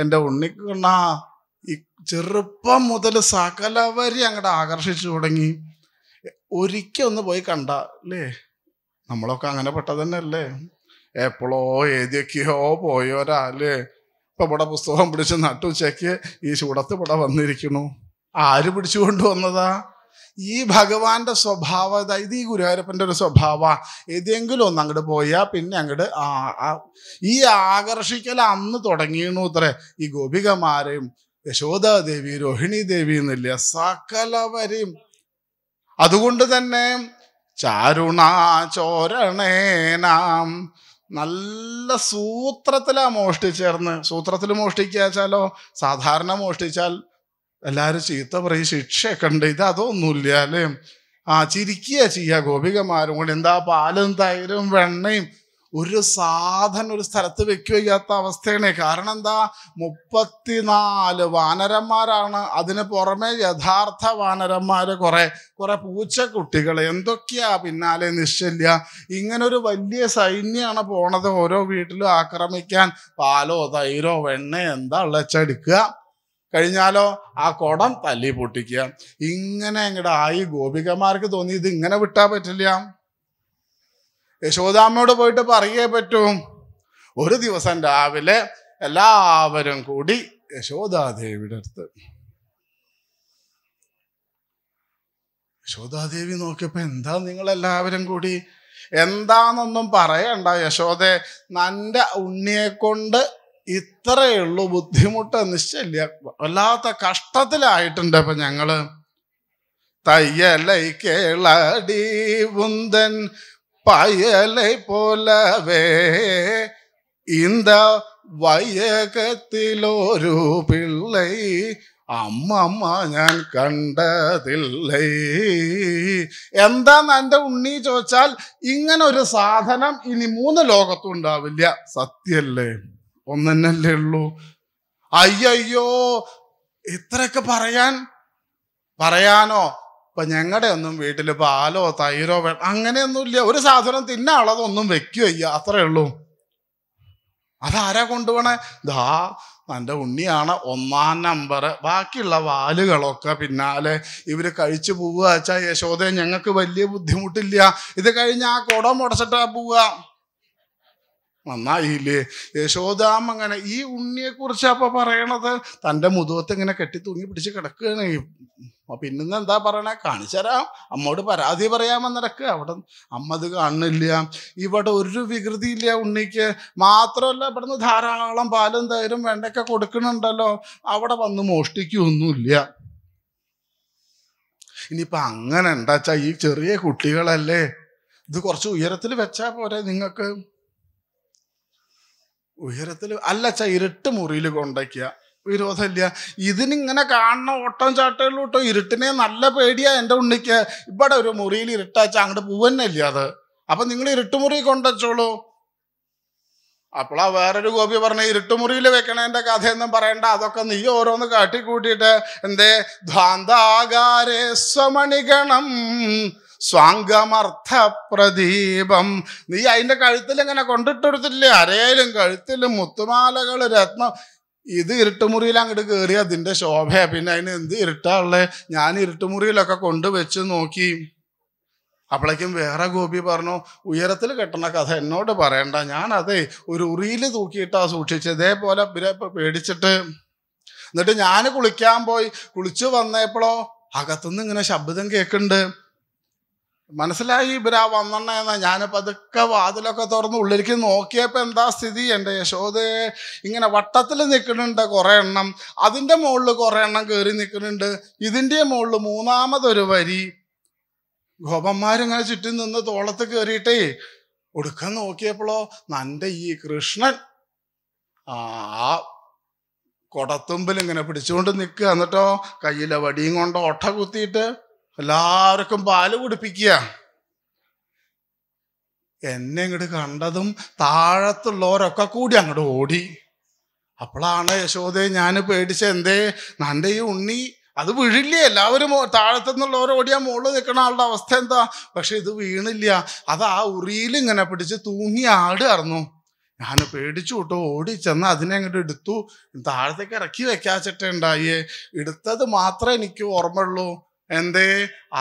എൻ്റെ ഉണ്ണിക്കണ്ണ ഈ ചെറുപ്പം മുതൽ സകലവരി അങ്ങോട്ട് ആകർഷിച്ചു തുടങ്ങി ഒരിക്കൽ ഒന്ന് പോയി കണ്ട അല്ലേ നമ്മളൊക്കെ അങ്ങനെ പെട്ടത് തന്നെയല്ലേ എപ്പോഴോ എഴുതിയൊക്കെയോ പോയോരാ അല്ലേ ഇപ്പം ഇവിടെ പുസ്തകം പിടിച്ച് നട്ടുച്ചയ്ക്ക് ഈ ചൂടത്ത് ഇവിടെ വന്നിരിക്കണു ആര് പിടിച്ചു കൊണ്ടുവന്നതാ ഈ ഭഗവാന്റെ സ്വഭാവം അതായത് ഈ ഗുരുവായൂരപ്പൻ്റെ ഒരു സ്വഭാവ ഏതെങ്കിലും ഒന്ന് അങ്ങോട്ട് പോയാൽ പിന്നെ അങ്ങോട്ട് ഈ ആകർഷിക്കൽ അന്ന് തുടങ്ങിയിരുന്നു ഇത്രേ ഈ ഗോപികമാരെയും യശോദാദേവി രോഹിണി ദേവി എന്നില്ല സകലവരെയും അതുകൊണ്ട് തന്നെ ചാരുണാചോരണേനാം നല്ല സൂത്രത്തിലാ മോഷ്ടിച്ചേർന്ന് സൂത്രത്തിൽ മോഷ്ടിക്കാച്ചാലോ സാധാരണ മോഷ്ടിച്ചാൽ എല്ലാവരും ചീത്ത പറയും ശിക്ഷ ഉണ്ട് ഇത് അതൊന്നുമില്ല അല്ലേ ആ ചിരിക്കുക ചെയ്യുക ഗോപികമാരും കൂടി എന്താ പാലും തൈരും വെണ്ണയും ഒരു സാധനം ഒരു സ്ഥലത്ത് വെക്കുവയ്ക്കാത്ത അവസ്ഥയാണ് കാരണം എന്താ മുപ്പത്തിനാല് വാനരന്മാരാണ് അതിന് പുറമെ യഥാർത്ഥ വാനരന്മാര് കുറെ കുറെ പൂച്ചക്കുട്ടികൾ എന്തൊക്കെയാ പിന്നാലെ നിശ്ചല്യ ഇങ്ങനെ ഒരു വലിയ സൈന്യമാണ് പോണത് ഓരോ വീട്ടിലും ആക്രമിക്കാൻ പാലോ തൈരോ വെണ്ണ എന്താ ഉള്ള എടുക്കുക കഴിഞ്ഞാലോ ആ കുടം തല്ലി പൊട്ടിക്കുക ഇങ്ങനെ ഇങ്ങടെ ആയി ഗോപികമാർക്ക് തോന്നി ഇത് ഇങ്ങനെ വിട്ടാ പറ്റില്ല യശോദാമ്മയോട് പോയിട്ട് പറയേ പറ്റും ഒരു ദിവസം രാവിലെ എല്ലാവരും കൂടി യശോദാദേവിയുടെ അടുത്ത് യശോദാദേവി നോക്കിയപ്പോ എന്താ നിങ്ങൾ എല്ലാവരും കൂടി എന്താന്നൊന്നും പറയണ്ട യശോദെ നന്റെ ഉണ്ണിയെ കൊണ്ട് ഇത്രയുള്ളൂ ബുദ്ധിമുട്ട് നിശ്ചയില്ല വല്ലാത്ത കഷ്ടത്തിലായിട്ടുണ്ട് ഇപ്പൊ ഞങ്ങള് തയ്യലൈ കേളടി മുന്തൻ പായലൈ പോലവേ ഇന്ത വയകത്തിലൊരു പിള്ളൈ അമ്മമ്മ ഞാൻ കണ്ടതില്ലേ എന്താന്ന് എൻ്റെ ഉണ്ണി ചോദിച്ചാൽ ഇങ്ങനൊരു സാധനം ഇനി മൂന്ന് ലോകത്തും ഉണ്ടാവില്ല സത്യല്ലേ ഒന്നെന്നല്ലേ ഉള്ളൂ അയ്യോ ഇത്രയൊക്കെ പറയാൻ പറയാനോ ഇപ്പൊ ഞങ്ങളുടെ ഒന്നും വീട്ടിൽ പാലോ തൈരോ അങ്ങനെയൊന്നുമില്ല ഒരു സാധനം തിന്നാളതൊന്നും വെക്കുകയ്യ അത്രേ ഉള്ളൂ അതാരാ കൊണ്ടുപോണേ ദാ നല്ല ഉണ്ണിയാണ് ഒന്നാം നമ്പർ ബാക്കിയുള്ള വാലുകളൊക്കെ പിന്നാലെ ഇവർ കഴിച്ചു പോവുക വെച്ചാൽ യശോദയെ ഞങ്ങൾക്ക് വലിയ ബുദ്ധിമുട്ടില്ല ഇത് കഴിഞ്ഞ് ആ കുടം മുടച്ചിട്ടാ പോവുക നന്നായില്ലേ യശോദാം അങ്ങനെ ഈ ഉണ്ണിയെക്കുറിച്ച് അപ്പം പറയണത് തൻ്റെ മുതുകത്ത് ഇങ്ങനെ കെട്ടി തൂങ്ങി പിടിച്ച് കിടക്കുകയാണ് പിന്നെന്ന് എന്താ പറയണേ കാണിച്ചരാം അമ്മോട് പരാതി പറയാമെന്ന് നടക്കുക അവിടെ അമ്മ അത് കാണുന്നില്ല ഇവിടെ ഒരു വികൃതി ഇല്ല ഉണ്ണിക്ക് മാത്രമല്ല ഇവിടുന്ന് ധാരാളം പാലും തൈരും വെണ്ടയ്ക്ക കൊടുക്കണുണ്ടല്ലോ അവിടെ വന്ന് മോഷ്ടിക്കൊന്നുമില്ല ഇനിയിപ്പോൾ അങ്ങനെ എന്താച്ചാ ഈ ചെറിയ കുട്ടികളല്ലേ ഇത് കുറച്ച് ഉയരത്തിൽ വെച്ചാൽ പോരെ നിങ്ങൾക്ക് ഉയരത്തിൽ അല്ല അല്ലച്ച ഇരുട്ട് മുറിയിൽ കൊണ്ടയ്ക്കുക വിരോധമില്ല ഇതിനിങ്ങനെ കാണുന്ന ഓട്ടം ചാട്ടകളിലും കേട്ടോ ഇരുട്ടിനെ നല്ല പേടിയാ എൻ്റെ ഉണ്ണിക്ക് ഇവിടെ ഒരു മുറിയിൽ ഇരുട്ടാച്ച അങ്ങോട്ട് പൂവന്നില്ല അത് അപ്പൊ നിങ്ങൾ ഇരുട്ടുമുറി കൊണ്ടുവച്ചോളൂ അപ്പോളാ വേറൊരു ഗോപി പറഞ്ഞ ഇരുട്ടുമുറിയിൽ വെക്കണേൻ്റെ കഥയൊന്നും പറയണ്ട അതൊക്കെ നീ ഓരോന്ന് കാട്ടിക്കൂട്ടിയിട്ട് എന്തേ ധാന്താകാരേ സ്വമണികണം സ്വാംഗമർത്ഥ പ്രദീപം നീ അതിൻ്റെ കഴുത്തിൽ ഇങ്ങനെ കൊണ്ടിട്ടെടുത്തിട്ടില്ലേ അരയിലും കഴുത്തിലും മുത്തുമാലകൾ രത്നം ഇത് ഇരുട്ടുമുറിയിൽ അങ്ങോട്ട് കയറി അതിൻ്റെ ശോഭയാണ് പിന്നെ അതിന് എന്ത് ഇരുട്ടാണുള്ളത് ഞാൻ ഇരുട്ടുമുറിയിലൊക്കെ കൊണ്ടുവച്ച് നോക്കി അപ്പോഴേക്കും വേറെ ഗോപി പറഞ്ഞു ഉയരത്തിൽ കെട്ടണ കഥ എന്നോട് പറയണ്ട ഞാൻ അതേ ഒരു ഉറിയിൽ തൂക്കിയിട്ടാണ് സൂക്ഷിച്ചത് ഇതേപോലെ പേടിച്ചിട്ട് എന്നിട്ട് ഞാൻ കുളിക്കാൻ പോയി കുളിച്ചു വന്നപ്പോഴോ അകത്തുനിന്ന് ഇങ്ങനെ ശബ്ദം കേൾക്കുന്നുണ്ട് മനസ്സിലായി ആ വന്നെണ്ണ എന്ന ഞാൻ പതുക്കെ വാതിലൊക്കെ തുറന്ന് ഉള്ളിലേക്ക് നോക്കിയപ്പോൾ എന്താ സ്ഥിതി എൻ്റെ യശോദേ ഇങ്ങനെ വട്ടത്തിൽ നിൽക്കുന്നുണ്ട് കുറേ എണ്ണം അതിൻ്റെ മുകളിൽ കുറേ എണ്ണം കയറി നിൽക്കുന്നുണ്ട് ഇതിൻ്റെ മുകളിൽ മൂന്നാമതൊരു വരി ഗോപന്മാരിങ്ങനെ ചുറ്റും നിന്ന് തോളത്ത് കയറിയിട്ടേ ഒടുക്കം നോക്കിയപ്പോഴോ നൻ്റെ ഈ കൃഷ്ണൻ ആ കൊടത്തുമ്പിൽ ഇങ്ങനെ പിടിച്ചുകൊണ്ട് നിൽക്കുക എന്നിട്ടോ കയ്യിലെ വടിയും കൊണ്ട് ഒട്ട കുത്തിയിട്ട് എല്ലാവർക്കും പാല് കുടിപ്പിക്കുക എന്നെ ഇങ്ങോട്ട് കണ്ടതും താഴത്തുള്ളവരൊക്കെ കൂടി അങ്ങോട്ട് ഓടി അപ്പോഴാണ് യശോദയെ ഞാൻ പേടിച്ച എന്തേ നൻ്റെ ഈ ഉണ്ണി അത് വീഴില്ലേ എല്ലാവരും താഴത്തുനിന്നുള്ളവർ ഓടിയാൽ മുകളിൽ നിൽക്കുന്ന ആളുടെ അവസ്ഥ എന്താ പക്ഷെ ഇത് വീണില്ല അത് ആ ഉറിയിൽ ഇങ്ങനെ പിടിച്ച് തൂങ്ങി ആടുകയായിരുന്നു ഞാൻ പേടിച്ചു കേട്ടോ ഓടി ചെന്ന് അതിനെ അങ്ങോട്ട് എടുത്തു താഴത്തേക്ക് ഇറക്കി വെക്കാച്ചിട്ടുണ്ടായേ എടുത്തത് മാത്രമേ എനിക്ക് ഓർമ്മയുള്ളൂ എന്തേ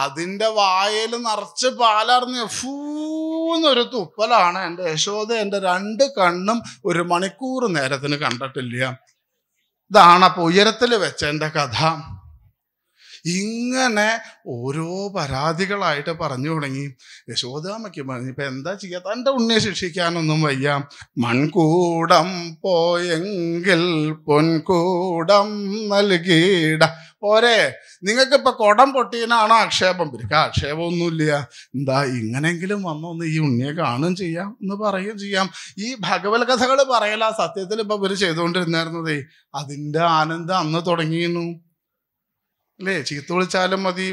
അതിൻ്റെ വായയിൽ നിറച്ച് പാലറിഞ്ഞ് ഫൂന്നൊരു തുപ്പലാണ് എൻ്റെ യശോദ എൻ്റെ രണ്ട് കണ്ണും ഒരു മണിക്കൂർ നേരത്തിന് കണ്ടിട്ടില്ല ഇതാണ് അപ്പോൾ ഉയരത്തിൽ വെച്ച എൻ്റെ കഥ ഇങ്ങനെ ഓരോ പരാതികളായിട്ട് പറഞ്ഞു തുടങ്ങി യശോദാമയ്ക്ക് പറഞ്ഞു ഇപ്പം എന്താ ചെയ്യുക തൻ്റെ ഉണ്ണിയെ ശിക്ഷിക്കാനൊന്നും വയ്യ മൺകൂടം പോയെങ്കിൽ പൊൻകൂടം നൽകിയിട പോരെ നിങ്ങൾക്കിപ്പോൾ കുടം പൊട്ടീനാണോ ആക്ഷേപം പിരിക്ക ആക്ഷേപമൊന്നുമില്ല എന്താ ഇങ്ങനെങ്കിലും വന്നൊന്ന് ഈ ഉണ്ണിയെ കാണും ചെയ്യാം എന്ന് പറയുകയും ചെയ്യാം ഈ ഭഗവത് കഥകൾ പറയല സത്യത്തിൽ ഇപ്പം ഇവർ ചെയ്തുകൊണ്ടിരുന്നായിരുന്നതേ അതിൻ്റെ ആനന്ദം അന്ന് തുടങ്ങിയിരുന്നു അല്ലേ ചീത്ത വിളിച്ചാലും മതി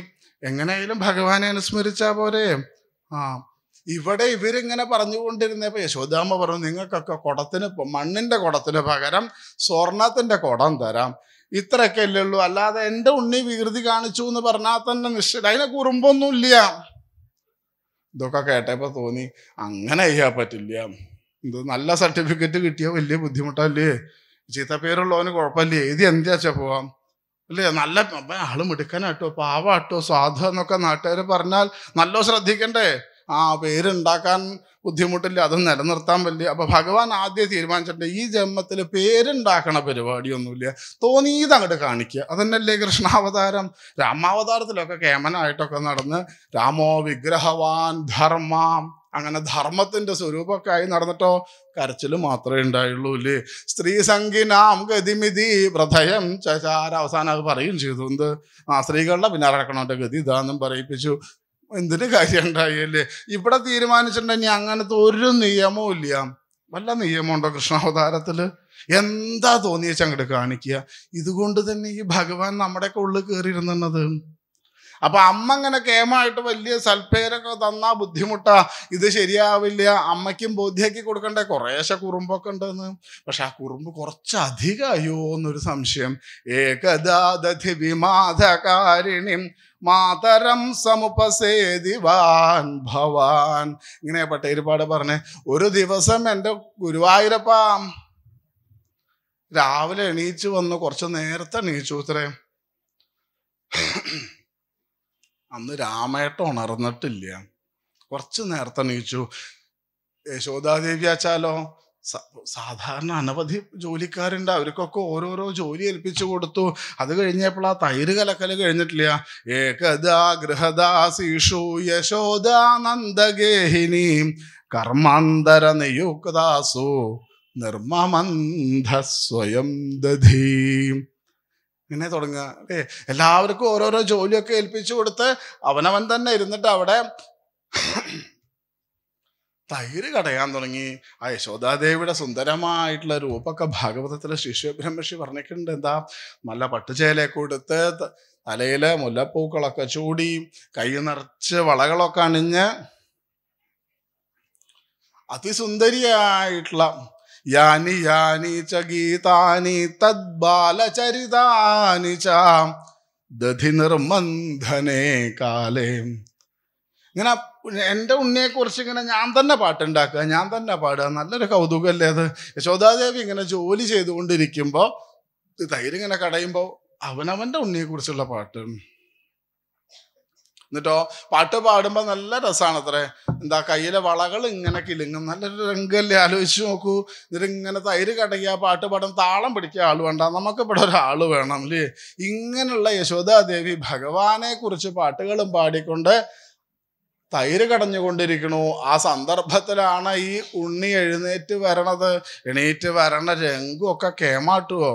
എങ്ങനെയായാലും ഭഗവാനെ അനുസ്മരിച്ചാ പോരെ ആ ഇവിടെ ഇവരിങ്ങനെ പറഞ്ഞുകൊണ്ടിരുന്നപ്പോൾ യശോദാമ്മ പറഞ്ഞു നിങ്ങൾക്കൊക്കെ കുടത്തിന് മണ്ണിന്റെ കുടത്തിന് പകരം സ്വർണത്തിന്റെ കുടം തരാം ഇത്രയൊക്കെ അല്ലേ ഉള്ളൂ അല്ലാതെ എൻ്റെ ഉണ്ണി വികൃതി കാണിച്ചു എന്ന് പറഞ്ഞാൽ തന്നെ നിശ്ചയം അതിനെ ഇല്ല ഇതൊക്കെ കേട്ടപ്പോൾ തോന്നി അങ്ങനെ ചെയ്യാൻ പറ്റില്ല ഇത് നല്ല സർട്ടിഫിക്കറ്റ് കിട്ടിയാൽ വലിയ ബുദ്ധിമുട്ടല്ലേ പേരുള്ളവന് കുഴപ്പമില്ല എഴുതി എന്ത് വെച്ചാൽ പോവാം അല്ലേ നല്ല ആള് മിടുക്കനാട്ടോ പാവാട്ടോ സാധു എന്നൊക്കെ നാട്ടുകാർ പറഞ്ഞാൽ നല്ലോ ശ്രദ്ധിക്കണ്ടേ ആ പേരുണ്ടാക്കാൻ ബുദ്ധിമുട്ടില്ല അത് നിലനിർത്താൻ വലിയ അപ്പൊ ഭഗവാൻ ആദ്യം തീരുമാനിച്ചിട്ടുണ്ട് ഈ ജന്മത്തിൽ പേരുണ്ടാക്കണ പരിപാടിയൊന്നുമില്ല തോന്നിയത് അങ്ങോട്ട് കാണിക്കുക അതന്നല്ലേ കൃഷ്ണാവതാരം രാമാവതാരത്തിലൊക്കെ കേമനായിട്ടൊക്കെ നടന്ന് രാമോ വിഗ്രഹവാൻ ധർമ്മം അങ്ങനെ ധർമ്മത്തിന്റെ സ്വരൂപമൊക്കെയായി നടന്നിട്ടോ കരച്ചിൽ മാത്രമേ ഉണ്ടായുള്ളൂ ഇല്ലേ സ്ത്രീ സംഖിനാം ഗതിമിതി പ്രഥയം ചാര അവസാനം അത് പറയുകയും ചെയ്തു എന്ത് ആ സ്ത്രീകളുടെ പിന്നാലെ കിടക്കണോൻ്റെ ഗതി ഇതാന്നും പറയിപ്പിച്ചു എന്തിനു കാര്യം ഉണ്ടായില്ലേ ഇവിടെ തീരുമാനിച്ചിട്ടുണ്ടെങ്കിൽ അങ്ങനത്തെ ഒരു നിയമവും ഇല്ല വല്ല നിയമമുണ്ടോ കൃഷ്ണാവതാരത്തില് എന്താ തോന്നിയ ചങ്ങട് കാണിക്കുക ഇതുകൊണ്ട് തന്നെ ഈ ഭഗവാൻ നമ്മുടെയൊക്കെ ഉള്ളിൽ കയറിയിരുന്നത് അപ്പൊ അമ്മ ഇങ്ങനെ കേമായിട്ട് വലിയ സൽപ്പേരൊക്കെ തന്നാ ബുദ്ധിമുട്ടാ ഇത് ശരിയാവില്ല അമ്മയ്ക്കും ബോധ്യാക്കി കൊടുക്കണ്ടേ കുറേശ്ശെ കുറുമ്പൊക്കെ ഉണ്ടെന്ന് പക്ഷെ ആ കുറുമ്പ് കുറച്ചധികമായോ എന്നൊരു സംശയം ഏകദാദി വിമാധകാരിണിം മാതരം സമുപസേതിവാൻ ഭവാൻ ഇങ്ങനെ പട്ടേരിപ്പാട് പറഞ്ഞേ ഒരു ദിവസം എൻ്റെ ഗുരുവായൂരപ്പ രാവിലെ എണീച്ചു വന്ന് കുറച്ച് നേരത്തെ എണീച്ചു ഇത്രയും അന്ന് രാമേട്ടം ഉണർന്നിട്ടില്ല കുറച്ച് നേരത്തെ നീച്ചു യശോദാദേവി ആച്ചാലോ സാധാരണ അനവധി ജോലിക്കാരുണ്ട് അവർക്കൊക്കെ ഓരോരോ ജോലി ഏൽപ്പിച്ചു കൊടുത്തു അത് കഴിഞ്ഞപ്പോൾ ആ തൈര് കലക്കല് കഴിഞ്ഞിട്ടില്ല ഏകദാ ഗൃഹദാസിഷു യശോദാനന്ദഗേഹിനി കർമാന്തര നിയുക്താസു നിർമ്മമന്ധ സ്വയം ദധീം ഇങ്ങനെ തുടങ്ങുക അല്ലേ എല്ലാവർക്കും ഓരോരോ ജോലിയൊക്കെ ഏൽപ്പിച്ചു കൊടുത്ത് അവനവൻ തന്നെ ഇരുന്നിട്ട് അവിടെ തൈര് കടയാൻ തുടങ്ങി ആ യശോദാദേവിയുടെ സുന്ദരമായിട്ടുള്ള രൂപമൊക്കെ ഭാഗവതത്തിലെ ശിശു ബ്രഹ്മഷി പറഞ്ഞിട്ടുണ്ട് എന്താ നല്ല പട്ടുചേലയൊക്കെ കൊടുത്ത് തലയിൽ മുല്ലപ്പൂക്കളൊക്കെ ചൂടി കൈ നിറച്ച് വളകളൊക്കെ അണിഞ്ഞ് അതിസുന്ദരിയായിട്ടുള്ള യാനി യാനി ച ഗീതാനി തദ്ബാലചരിതാനി ച ദധി നിർമന്ധനേ കാലേ ഇങ്ങനെ എൻ്റെ ഉണ്ണിയെക്കുറിച്ച് ഇങ്ങനെ ഞാൻ തന്നെ പാട്ടുണ്ടാക്കുക ഞാൻ തന്നെ പാടുക നല്ലൊരു കൗതുകമല്ലേ അത് യശോദാദേവി ഇങ്ങനെ ജോലി ചെയ്തുകൊണ്ടിരിക്കുമ്പോൾ തൈര് ഇങ്ങനെ കടയുമ്പോൾ അവനവൻ്റെ ഉണ്ണിയെക്കുറിച്ചുള്ള പാട്ട് എന്നിട്ടോ പാട്ട് പാടുമ്പോൾ നല്ല രസമാണ് അത്രേ എന്താ കയ്യിലെ വളകൾ ഇങ്ങനെ കിലുങ്ങും നല്ലൊരു രംഗല്ലേ ആലോചിച്ച് നോക്കൂ എന്നിട്ട് ഇങ്ങനെ തൈര് കടയ്ക്കുക പാട്ട് പാടും താളം പിടിക്കുക ആൾ വേണ്ട നമുക്ക് ഇവിടെ ഒരാൾ വേണം അല്ലേ ഇങ്ങനെയുള്ള യശോദാദേവി ഭഗവാനെ കുറിച്ച് പാട്ടുകളും പാടിക്കൊണ്ട് തൈര് കടഞ്ഞുകൊണ്ടിരിക്കണു ആ സന്ദർഭത്തിലാണ് ഈ ഉണ്ണി എഴുന്നേറ്റ് വരണത് എണീറ്റ് വരണ ഒക്കെ കേമാട്ടുവോ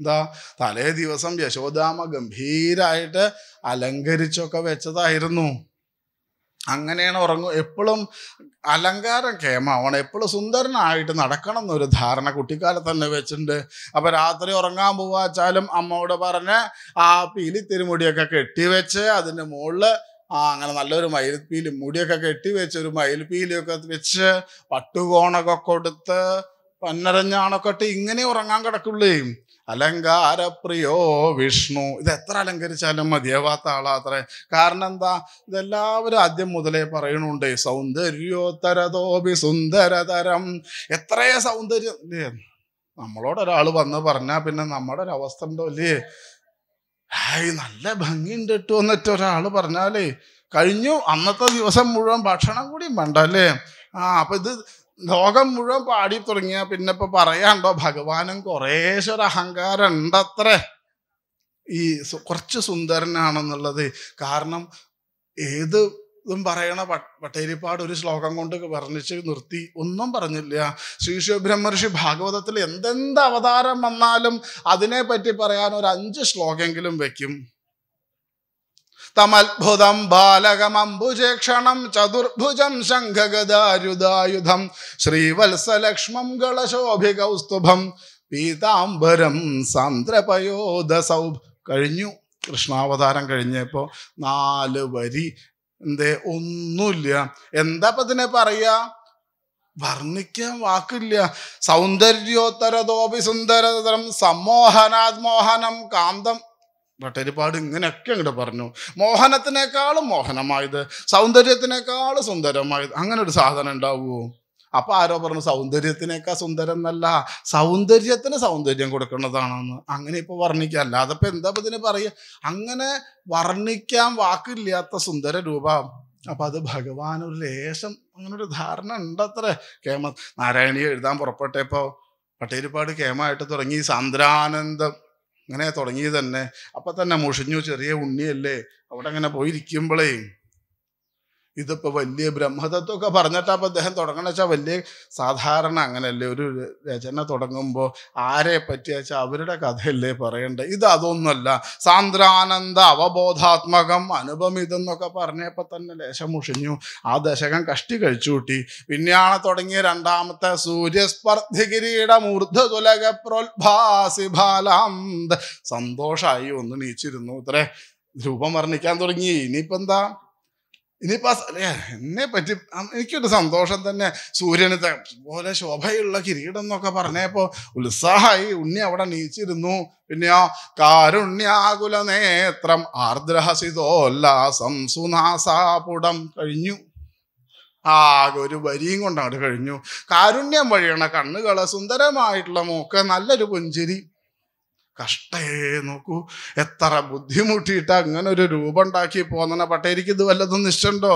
എന്താ തലേ ദിവസം യശോദാമ ഗംഭീരായിട്ട് അലങ്കരിച്ചൊക്കെ വെച്ചതായിരുന്നു അങ്ങനെയാണ് ഉറങ്ങും എപ്പോഴും അലങ്കാരം കേമാവണം എപ്പോഴും സുന്ദരനായിട്ട് നടക്കണം എന്നൊരു ധാരണ കുട്ടിക്കാലത്ത് തന്നെ വെച്ചിട്ടുണ്ട് അപ്പം രാത്രി ഉറങ്ങാൻ പോവാച്ചാലും അമ്മയോട് പറഞ്ഞ് ആ പീലി തിരുമുടിയൊക്കെ കെട്ടിവെച്ച് അതിൻ്റെ മുകളിൽ ആ അങ്ങനെ നല്ലൊരു മയിൽപ്പീലി മുടിയൊക്കെ കെട്ടി ഒരു മയിൽപ്പീലിയൊക്കെ വെച്ച് പട്ടുകോണൊക്കെ കൊടുത്ത് പന്നരഞ്ഞാണൊക്കെ ഇട്ട് ഇങ്ങനെ ഉറങ്ങാൻ കിടക്കുള്ളേ അലങ്കാരപ്രിയോ വിഷ്ണു ഇത് എത്ര അലങ്കരിച്ചാലും മതിയാവാത്ത ആളാത്രേ കാരണം എന്താ ഇതെല്ലാവരും ആദ്യം മുതലേ പറയണുണ്ട് സൗന്ദര്യോത്തരതോപി സുന്ദരതരം എത്രയേ സൗന്ദര്യം നമ്മളോടൊരാൾ നമ്മളോട് ഒരാൾ വന്ന് പറഞ്ഞാൽ പിന്നെ നമ്മുടെ ഒരു അവസ്ഥ ഉണ്ടോ അല്ലേ ഹായ് നല്ല ഭംഗിയുണ്ട് കേട്ടോ എന്നിട്ട് ഒരാൾ പറഞ്ഞാലേ കഴിഞ്ഞു അന്നത്തെ ദിവസം മുഴുവൻ ഭക്ഷണം കൂടി വേണ്ട അല്ലേ ആ അപ്പൊ ഇത് ലോകം മുഴുവൻ പാടി തുടങ്ങിയ പിന്നെ ഇപ്പൊ പറയാണ്ടോ ഭഗവാനും കുറേശ്ശെ ഒരു അഹങ്കാരം ഉണ്ടത്രേ ഈ കുറച്ച് സുന്ദരനാണെന്നുള്ളത് കാരണം ഏത് ഇതും പറയണ പട്ടേരിപ്പാട് ഒരു ശ്ലോകം കൊണ്ട് വർണ്ണിച്ച് നിർത്തി ഒന്നും പറഞ്ഞില്ല ശ്രീ ശിവബ്രഹ്മർഷി ഭാഗവതത്തിൽ എന്തെന്ത് അവതാരം വന്നാലും അതിനെപ്പറ്റി പറയാൻ ഒരു അഞ്ച് ശ്ലോകെങ്കിലും വെക്കും തമത്ഭുതം ബാലകമംബുജേക്ഷണം ചതുർഭുജം ശംഖഗദാരുദായുധം ശ്രീവത്സലക്ഷ്മം ഗളശോഭികൗസ്തുഭം പീതാംബരം സൗഭ കഴിഞ്ഞു കൃഷ്ണാവതാരം കഴിഞ്ഞപ്പോ നാല് വരി എന്തേ ഒന്നുമില്ല എന്താ ഇപ്പം ഇതിനെ പറയാ വർണ്ണിക്കാൻ വാക്കില്ല സൗന്ദര്യോത്തരതോപി സുന്ദരതരം സമ്മോഹനാത്മോഹനം കാന്തം നട്ടരിപ്പാട് ഇങ്ങനെയൊക്കെ അങ്ങോട്ട് പറഞ്ഞു മോഹനത്തിനേക്കാളും മോഹനമായത് സൗന്ദര്യത്തിനേക്കാളും സുന്ദരമായത് അങ്ങനെ ഒരു സാധനം ഉണ്ടാവുമോ അപ്പോൾ ആരോ പറഞ്ഞു സൗന്ദര്യത്തിനേക്കാൾ സുന്ദരം എന്നല്ല സൗന്ദര്യത്തിന് സൗന്ദര്യം കൊടുക്കുന്നതാണെന്ന് അങ്ങനെ ഇപ്പോൾ വർണ്ണിക്കുക അല്ലാതെ ഇപ്പം എന്താ ഇതിന് പറയുക അങ്ങനെ വർണ്ണിക്കാൻ വാക്കില്ലാത്ത സുന്ദര രൂപം അപ്പം അത് ഭഗവാൻ ഒരു ലേശം അങ്ങനെ ഒരു ധാരണ ഉണ്ടത്രേ കേമ നാരായണീയ എഴുതാൻ പുറപ്പെട്ടപ്പോൾ പട്ടേരിപ്പാട് കേമായിട്ട് തുടങ്ങി സാന്ദ്രാനന്ദം ഇങ്ങനെ തുടങ്ങി തന്നെ അപ്പം തന്നെ മുഷിഞ്ഞു ചെറിയ ഉണ്ണിയല്ലേ അവിടെ അങ്ങനെ പോയിരിക്കുമ്പോഴേ ഇതിപ്പോൾ വലിയ ബ്രഹ്മതത്വമൊക്കെ പറഞ്ഞിട്ടപ്പോൾ അദ്ദേഹം തുടങ്ങണ വെച്ചാൽ വലിയ സാധാരണ അങ്ങനെയല്ലേ ഒരു രചന തുടങ്ങുമ്പോൾ ആരെ പറ്റിയ വെച്ചാൽ അവരുടെ കഥയല്ലേ പറയണ്ടേ ഇത് അതൊന്നുമല്ല സാന്ദ്രാനന്ദ അവബോധാത്മകം അനുപമിതം ഇതെന്നൊക്കെ പറഞ്ഞപ്പോൾ തന്നെ ലേശം മുഷിഞ്ഞു ആ ദശകം കഷ്ടി കഴിച്ചു കൂട്ടി പിന്നെയാണ് തുടങ്ങിയ രണ്ടാമത്തെ സൂര്യസ്പർദ്ധിഗിരിയുടെ കിരീടം ഊർധ്വതുലക പ്രോത്ഭാസിഭാലാന്ത് സന്തോഷമായി ഒന്ന് നീച്ചിരുന്നു ഇത്രേ രൂപം വർണ്ണിക്കാൻ തുടങ്ങി എന്താ ഇനിയിപ്പോ എന്നെ പറ്റി എനിക്കൊരു സന്തോഷം തന്നെ സൂര്യന് പോലെ ശോഭയുള്ള കിരീടം എന്നൊക്കെ പറഞ്ഞപ്പോ ഉത്സാഹമായി ഉണ്ണി അവിടെ നീച്ചിരുന്നു പിന്നെയോ കാരുണ്യാകുല നേത്രം ആർദ്രഹസിതോല്ലാസം സുനാസാപുടം കഴിഞ്ഞു ആകെ ഒരു വരിയും കൊണ്ട് കഴിഞ്ഞു കാരുണ്യം വഴിയാണ് കണ്ണുകള് സുന്ദരമായിട്ടുള്ള മൂക്ക് നല്ലൊരു പുഞ്ചിരി കഷ്ടേ നോക്കൂ എത്ര ബുദ്ധിമുട്ടിയിട്ട് അങ്ങനെ ഒരു രൂപം ഉണ്ടാക്കി പോന്നെ പട്ടേരിക്ക് ഇത് വല്ലതും നിശ്ചയുണ്ടോ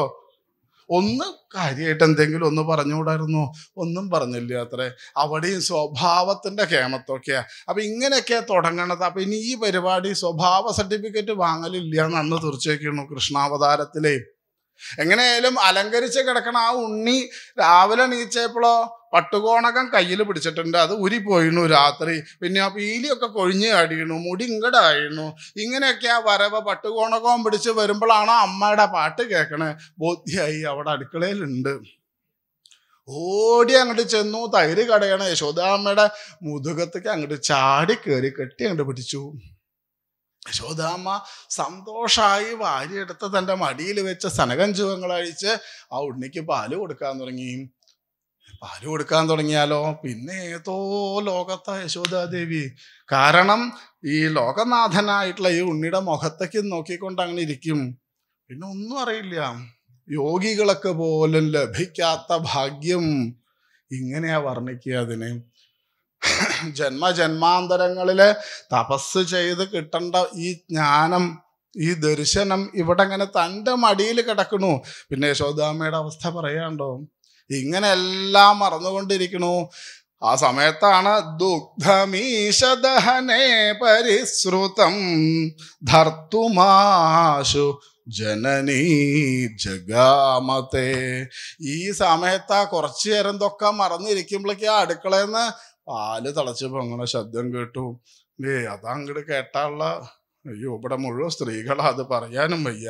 ഒന്ന് കാര്യമായിട്ട് എന്തെങ്കിലും ഒന്ന് പറഞ്ഞുകൂടായിരുന്നു ഒന്നും പറഞ്ഞില്ല അത്രേ അവിടെയും സ്വഭാവത്തിൻ്റെ ക്ഷേമത്തൊക്കെയാ അപ്പം ഇങ്ങനെയൊക്കെ തുടങ്ങണത് അപ്പം ഇനി ഈ പരിപാടി സ്വഭാവ സർട്ടിഫിക്കറ്റ് വാങ്ങലില്ല എന്ന് അന്ന് തീർച്ചയായിട്ടു കൃഷ്ണാവതാരത്തിലെയും എങ്ങനെയായാലും അലങ്കരിച്ച് കിടക്കണ ആ ഉണ്ണി രാവിലെ നീച്ചപ്പോഴോ പട്ടുകോണകം കയ്യിൽ പിടിച്ചിട്ടുണ്ട് അത് ഉരി രാത്രി പിന്നെ ആ പീലിയൊക്കെ കൊഴിഞ്ഞ് കഴിയണു മുടി ഇങ്ങടായിരുന്നു ഇങ്ങനെയൊക്കെ ആ വരവ് പട്ടുകോണകവും പിടിച്ച് വരുമ്പോഴാണ് അമ്മയുടെ പാട്ട് കേൾക്കണേ ബോധ്യായി അവിടെ അടുക്കളയിലുണ്ട് ഓടി അങ്ങോട്ട് ചെന്നു തൈര് കടയണ യശോദാമ്മയുടെ മുതുകത്തേക്ക് അങ്ങോട്ട് ചാടി കയറി കെട്ടി അങ്ങോട്ട് പിടിച്ചു യശോദാമ്മ സന്തോഷമായി വാരിയെടുത്ത് തൻ്റെ മടിയിൽ വെച്ച സനകഞ്ചുവങ്ങൾ അഴിച്ച് ആ ഉണ്ണിക്ക് പാല് കൊടുക്കാൻ തുടങ്ങി പാല് കൊടുക്കാൻ തുടങ്ങിയാലോ പിന്നെ ഏതോ ലോകത്തെ യശോദാദേവി കാരണം ഈ ലോകനാഥനായിട്ടുള്ള ഈ ഉണ്ണിയുടെ മുഖത്തേക്ക് നോക്കിക്കൊണ്ട് അങ്ങനെ ഇരിക്കും പിന്നെ ഒന്നും അറിയില്ല യോഗികളൊക്കെ പോലും ലഭിക്കാത്ത ഭാഗ്യം ഇങ്ങനെയാ വർണ്ണിക്കുക അതിനെ ജന്മ തപസ് ചെയ്ത് കിട്ടേണ്ട ഈ ജ്ഞാനം ഈ ദർശനം ഇവിടെ ഇങ്ങനെ തൻ്റെ മടിയിൽ കിടക്കണു പിന്നെ യശോദാമ്മയുടെ അവസ്ഥ പറയാണ്ടോ ഇങ്ങനെയെല്ലാം മറന്നുകൊണ്ടിരിക്കണു ആ സമയത്താണ് ദുഗ്ധമീശദഹനേ പരിശ്രുതം ധർത്തുമാശു ജനനീ ജഗാമത്തെ ഈ സമയത്ത് ആ കുറച്ചു നേരം തൊക്കെ മറന്നിരിക്കുമ്പോഴേക്ക് ആ അടുക്കളയിൽ നിന്ന് പാല് തിളച്ച് അങ്ങനെ ശബ്ദം കേട്ടു ഏ അതങ്ങോട്ട് കേട്ടാനുള്ള അയ്യോ ഇവിടെ മുഴുവൻ സ്ത്രീകളാ അത് പറയാനും വയ്യ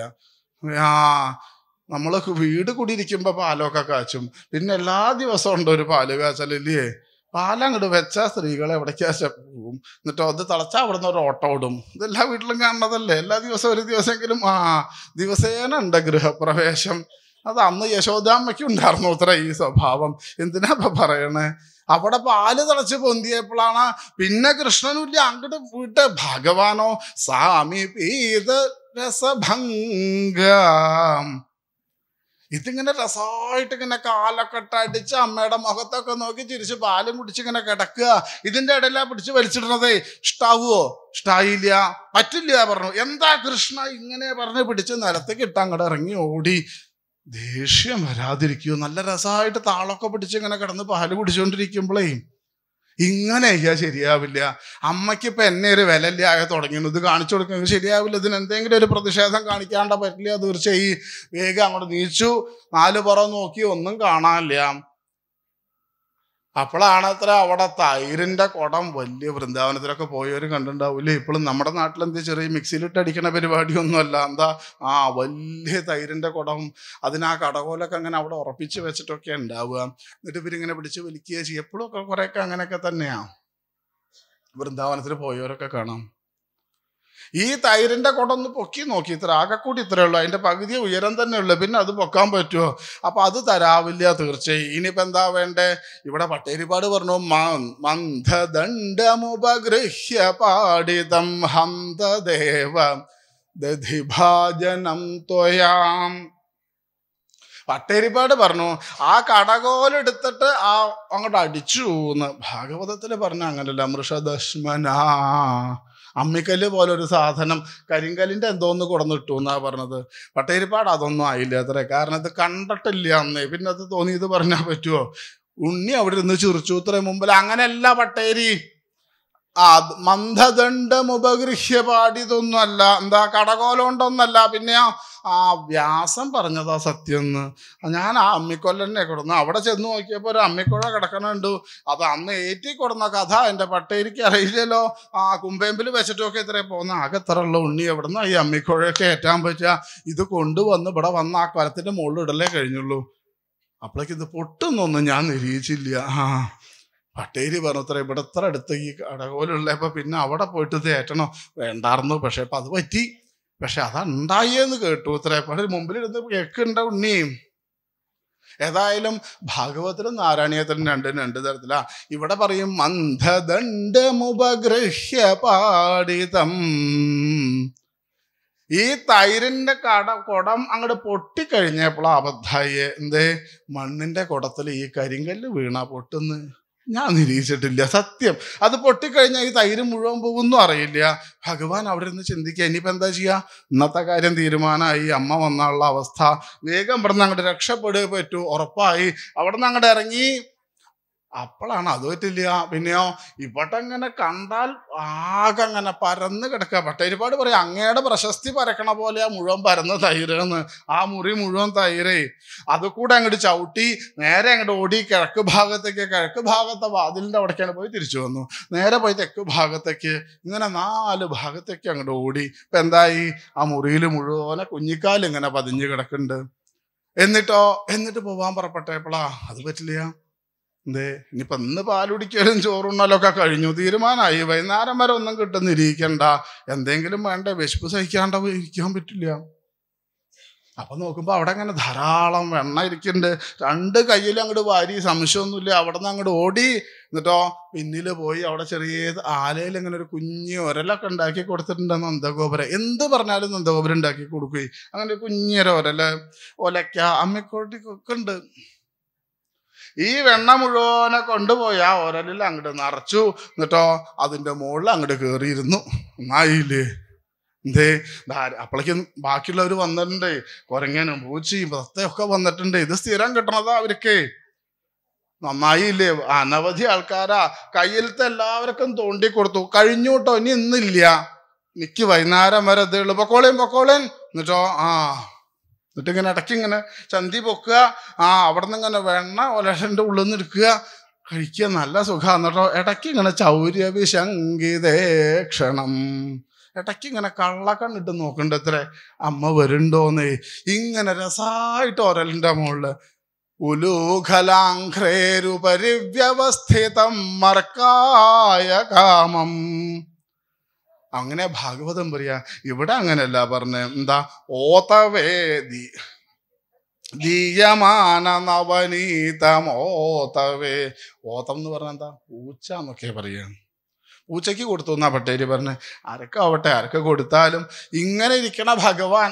ആ നമ്മളൊക്കെ വീട് കൂടിയിരിക്കുമ്പോൾ പാലൊക്കെ കാച്ചും പിന്നെ എല്ലാ ദിവസവും ഉണ്ട് ഒരു പാല് കാച്ചലില്ലേ പാലങ്ങോട്ട് വെച്ചാൽ സ്ത്രീകൾ എവിടേക്കാച്ചാൽ പോകും എന്നിട്ട് അത് തളച്ചാൽ അവിടെ നിന്ന് ഒരു ഓട്ടോ ഇടും ഇതെല്ലാം വീട്ടിലും കാണുന്നതല്ലേ എല്ലാ ദിവസവും ഒരു ദിവസമെങ്കിലും ആ ദിവസേന ഉണ്ട് ഗൃഹപ്രവേശം അത് അന്ന് യശോദാമ്മയ്ക്ക് ഉണ്ടായിരുന്നു അത്ര ഈ സ്വഭാവം എന്തിനാ ഇപ്പം പറയണേ അവിടെ പാല് തിളച്ച് പൊന്തിയപ്പോഴാണ് പിന്നെ കൃഷ്ണനുമില്ല അങ്ങോട്ട് വീട്ട് ഭഗവാനോ സാമി പീത രസഭംഗം ഇതിങ്ങനെ രസമായിട്ട് ഇങ്ങനെ കാലൊക്കെ അടിച്ച് അമ്മയുടെ മുഖത്തൊക്കെ നോക്കി ചിരിച്ച് പാലും കുടിച്ച് ഇങ്ങനെ കിടക്കുക ഇതിൻ്റെ ഇടയിലാ പിടിച്ച് വലിച്ചിടണതേ ഇഷ്ടാവോ ഇഷ്ടായില്ല പറ്റില്ല പറഞ്ഞു എന്താ കൃഷ്ണ ഇങ്ങനെ പറഞ്ഞ് പിടിച്ച് നിലത്തേക്ക് ഇട്ട് അങ്ങോട്ട് ഇറങ്ങി ഓടി ദേഷ്യം വരാതിരിക്കുമോ നല്ല രസമായിട്ട് താളൊക്കെ പിടിച്ച് ഇങ്ങനെ കിടന്ന് പാല് കുടിച്ചുകൊണ്ടിരിക്കുമ്പോഴേ ഇങ്ങനെ ചെയ്യാൻ ശരിയാവില്ല അമ്മയ്ക്ക് ഇപ്പം എന്നെ ഒരു വിലല്ലേ ആകെ തുടങ്ങിയത് ഇത് കാണിച്ചു കൊടുക്കുന്നത് ശരിയാവില്ല ഇതിന് എന്തെങ്കിലും ഒരു പ്രതിഷേധം കാണിക്കാണ്ട പറ്റില്ല തീർച്ചയായും വേഗം അങ്ങോട്ട് നീച്ചു നാല് പുറം നോക്കി ഒന്നും കാണാനില്ല അപ്പോഴാണ് അത്ര അവിടെ തൈരിന്റെ കുടം വലിയ വൃന്ദാവനത്തിലൊക്കെ പോയവരും കണ്ടിട്ടുണ്ടാവില്ലേ ഇപ്പോഴും നമ്മുടെ നാട്ടിലെന്താ ചെറിയ മിക്സിയിലിട്ട് അടിക്കണ പരിപാടിയൊന്നുമല്ല എന്താ ആ വലിയ തൈരിന്റെ കുടം അതിനാ കടകോലൊക്കെ അങ്ങനെ അവിടെ ഉറപ്പിച്ച് വെച്ചിട്ടൊക്കെ ഉണ്ടാവുക എന്നിട്ട് ഇവരിങ്ങനെ പിടിച്ച് വലിക്കുക ചെയ്യും എപ്പോഴും ഒക്കെ കുറേയൊക്കെ അങ്ങനെയൊക്കെ തന്നെയാണ് വൃന്ദാവനത്തിൽ പോയവരൊക്കെ കാണാം ഈ തൈരിൻ്റെ ഒന്ന് പൊക്കി നോക്കി ഇത്ര ആകെക്കൂടി ഇത്രേ ഉള്ളൂ അതിൻ്റെ പകുതി ഉയരം തന്നെ ഉള്ളു പിന്നെ അത് പൊക്കാൻ പറ്റുമോ അപ്പം അത് തരാവില്ല തീർച്ചയായും ഇനിയിപ്പോൾ എന്താ വേണ്ടേ ഇവിടെ പട്ടേരിപ്പാട് പറഞ്ഞു മന്ദദണ്ഡമുപഗൃഹ്യ പാടിതം ഹന്തദേവം ദധിഭാജനം ത്വയാം പട്ടേരിപ്പാട് പറഞ്ഞു ആ കടകോലെടുത്തിട്ട് ആ അങ്ങോട്ട് അടിച്ചു എന്ന് ഭാഗവതത്തിൽ പറഞ്ഞു അങ്ങനല്ല മൃഷദശ്മനാ അമ്മിക്കല്ല് പോലെ ഒരു സാധനം കരിങ്കല്ലിൻ്റെ എന്തോ ഒന്ന് കൊടുന്നിട്ടു എന്നാണ് പറഞ്ഞത് പട്ടേരിപ്പാട് അതൊന്നും ആയില്ല അത്രേ കാരണം ഇത് കണ്ടിട്ടില്ല അന്നേ പിന്നെ അത് തോന്നി ഇത് പറഞ്ഞാൽ പറ്റുമോ ഉണ്ണി അവിടെ ഇരുന്ന് ചിറിച്ചു ഇത്രയും മുമ്പിൽ അങ്ങനെയല്ല പട്ടേരി ആ മന്ദദണ്ഡം ഉപഗൃഹ്യ പാടിയതൊന്നുമല്ല എന്താ കടകോലം ഉണ്ടൊന്നല്ല പിന്നെയോ ആ വ്യാസം പറഞ്ഞതാ സത്യം എന്ന് ഞാൻ ആ അമ്മിക്കൊല്ലനെ കൊടുന്നു അവിടെ ചെന്ന് നോക്കിയപ്പോൾ ഒരു അമ്മിക്കുഴ കിടക്കണുണ്ട് അത് അന്ന് ഏറ്റി കൊടുന്ന കഥ എൻ്റെ പട്ടേരിക്ക് അറിയില്ലല്ലോ ആ കുമ്പേമ്പിൽ വെച്ചിട്ടൊക്കെ ഇത്രേ പോകുന്ന ആകെ ഉണ്ണി എവിടുന്ന ഈ അമ്മിക്കുഴയൊക്കെ ഏറ്റാൻ പറ്റുക ഇത് കൊണ്ടുവന്ന് ഇവിടെ വന്ന് ആ കൊലത്തിൻ്റെ മുകളിൽ ഇടലേ കഴിഞ്ഞുള്ളൂ അപ്പോഴേക്ക് ഇത് പൊട്ടുന്നൊന്നും ഞാൻ നിരീക്ഷിച്ചില്ല ആ പട്ടേരി പറഞ്ഞത്ര ഇവിടെ ഇത്ര അടുത്ത് ഈ കടകോലുള്ളപ്പോൾ പിന്നെ അവിടെ പോയിട്ട് തേറ്റണോ വേണ്ടായിരുന്നു പക്ഷേ അപ്പം അത് പറ്റി പക്ഷെ അതുണ്ടായെന്ന് കേട്ടു ഇത്രേ പക്ഷെ മുമ്പിലിരുന്ന് കേൾക്കുണ്ട ഉണ്ണിയും ഏതായാലും ഭാഗവത്തിലും നാരായണീയത്തിലും രണ്ടും രണ്ട് തരത്തിലാ ഇവിടെ പറയും അന്ധദണ്ഡമുപഗൃഹ്യ പാടിതം ഈ തൈരിന്റെ കട കുടം അങ്ങോട്ട് പൊട്ടിക്കഴിഞ്ഞപ്പോൾ അബദ്ധായി എന്തേ മണ്ണിന്റെ കുടത്തിൽ ഈ കരിങ്കല്ല് വീണ പൊട്ടുന്നു ഞാൻ നിരീക്ഷിച്ചിട്ടില്ല സത്യം അത് പൊട്ടിക്കഴിഞ്ഞാൽ ഈ തൈര് മുഴുവൻ പോകുന്നു അറിയില്ല ഭഗവാൻ അവിടെ നിന്ന് ചിന്തിക്കുക ഇനിയിപ്പോൾ എന്താ ചെയ്യുക ഇന്നത്തെ കാര്യം തീരുമാനമായി അമ്മ വന്നുള്ള അവസ്ഥ വേഗം ഇവിടെ നിന്ന് അങ്ങോട്ട് രക്ഷപ്പെടുക പറ്റൂ ഉറപ്പായി അവിടെ നിന്ന് അങ്ങോട്ട് ഇറങ്ങി അപ്പോഴാണ് അത് പറ്റില്ല പിന്നെയോ ഇവിടെ കണ്ടാൽ ആകെ അങ്ങനെ പരന്ന് കിടക്കുക പട്ടേരിപ്പാട് പറയും അങ്ങയുടെ പ്രശസ്തി പരക്കണ പോലെ ആ മുഴുവൻ പരന്ന തൈരെന്ന് ആ മുറി മുഴുവൻ തൈരേ അത് കൂടെ അങ്ങോട്ട് ചവിട്ടി നേരെ അങ്ങോട്ട് ഓടി കിഴക്ക് ഭാഗത്തേക്ക് കിഴക്ക് ഭാഗത്തെ വാതിലിൻ്റെ അവിടേക്കാണ് പോയി തിരിച്ചു വന്നു നേരെ പോയി തെക്ക് ഭാഗത്തേക്ക് ഇങ്ങനെ നാല് ഭാഗത്തേക്ക് അങ്ങോട്ട് ഓടി ഇപ്പം എന്തായി ആ മുറിയിൽ മുഴുവനെ കുഞ്ഞിക്കാലിങ്ങനെ പതിഞ്ഞ് കിടക്കുന്നുണ്ട് എന്നിട്ടോ എന്നിട്ട് പോവാൻ പുറപ്പെട്ടപ്പോളാ അത് പറ്റില്ല എന്തേ ഇനിയിപ്പോൾ ഇന്ന് പാലുടിക്കലും ചോറുണ്ണലൊക്കെ കഴിഞ്ഞു തീരുമാനമായി വൈകുന്നേരം വരെ ഒന്നും കിട്ടുന്നിരിക്കണ്ട എന്തെങ്കിലും വേണ്ട വിശപ്പ് സഹിക്കാണ്ട ഇരിക്കാൻ പറ്റില്ല അപ്പൊ നോക്കുമ്പോൾ അവിടെ അങ്ങനെ ധാരാളം വെണ്ണ ഇരിക്കുന്നുണ്ട് രണ്ട് കയ്യിൽ അങ്ങോട്ട് വാരി സംശയമൊന്നുമില്ല അവിടെ നിന്ന് അങ്ങോട്ട് ഓടി എന്നിട്ടോ പിന്നിൽ പോയി അവിടെ ചെറിയ ആലയിൽ ഇങ്ങനെ ഒരു കുഞ്ഞി ഒരലൊക്കെ ഉണ്ടാക്കി കൊടുത്തിട്ടുണ്ട് നന്ദഗോപുരം എന്ത് പറഞ്ഞാലും നന്ദഗോപുരം ഉണ്ടാക്കി കൊടുക്കുകയും അങ്ങനെ കുഞ്ഞൊരു ഒരല ഒലയ്ക്ക അമ്മക്കോട്ടിക്കൊക്കെ ഉണ്ട് ഈ വെണ്ണ മുഴുവനെ കൊണ്ടുപോയി ആ ഒരലിൽ അങ്ങോട്ട് നിറച്ചു എന്നിട്ടോ അതിൻ്റെ മുകളിൽ അങ്ങോട്ട് കയറിയിരുന്നു നന്നായില്ലേ എന്തേ അപ്പോഴേക്കും ബാക്കിയുള്ളവർ വന്നിട്ടുണ്ട് കുരങ്ങനും പൂച്ചയും പത്തയൊക്കെ വന്നിട്ടുണ്ട് ഇത് സ്ഥിരം കിട്ടണതാ അവർക്ക് നന്നായില്ലേ അനവധി ആൾക്കാരാ കയ്യിലത്തെ എല്ലാവർക്കും തോണ്ടി കൊടുത്തു കഴിഞ്ഞു കേട്ടോ ഇനി ഇന്നില്ല എനിക്ക് വൈകുന്നേരം വരെ ഇത് എളുപ്പക്കോളേം പൊക്കോളേൻ എന്നിട്ടോ ആ എന്നിട്ട് ഇങ്ങനെ ഇടയ്ക്ക് ഇങ്ങനെ ചന്തി പൊക്കുക ആ അവിടെ നിന്ന് ഇങ്ങനെ വെണ്ണ ഒലക്ഷൻ്റെ ഉള്ളിൽ നിന്ന് എടുക്കുക കഴിക്കുക നല്ല സുഖം എന്നിട്ടോ ഇടയ്ക്ക് ഇങ്ങനെ ചൗര്യവിശങ്കിതേ ക്ഷണം ഇടയ്ക്ക് ഇങ്ങനെ കള്ളക്കണ്ണിട്ട് നോക്കണ്ട ഇത്രേ അമ്മ വരുണ്ടോന്ന് ഇങ്ങനെ രസമായിട്ട് ഒരലിൻ്റെ മുകളിൽ ഉലൂഖലാഘ്രേരുപരിവ്യവസ്ഥിതം മർക്കായ കാമം അങ്ങനെ ഭാഗവതം പറയാ ഇവിടെ അങ്ങനെയല്ല പറഞ്ഞ എന്താ ഓതവേദി ദീയമാന നവനീതമോതവേ ഓതം എന്ന് പറഞ്ഞാൽ എന്താ പൂച്ച എന്നൊക്കെ പറയാ പൂച്ചയ്ക്ക് കൊടുത്തു എന്നാ പട്ടേരി പറഞ്ഞ് ആരൊക്കെ ആവട്ടെ ആരൊക്കെ കൊടുത്താലും ഇങ്ങനെ ഇരിക്കണ ഭഗവാൻ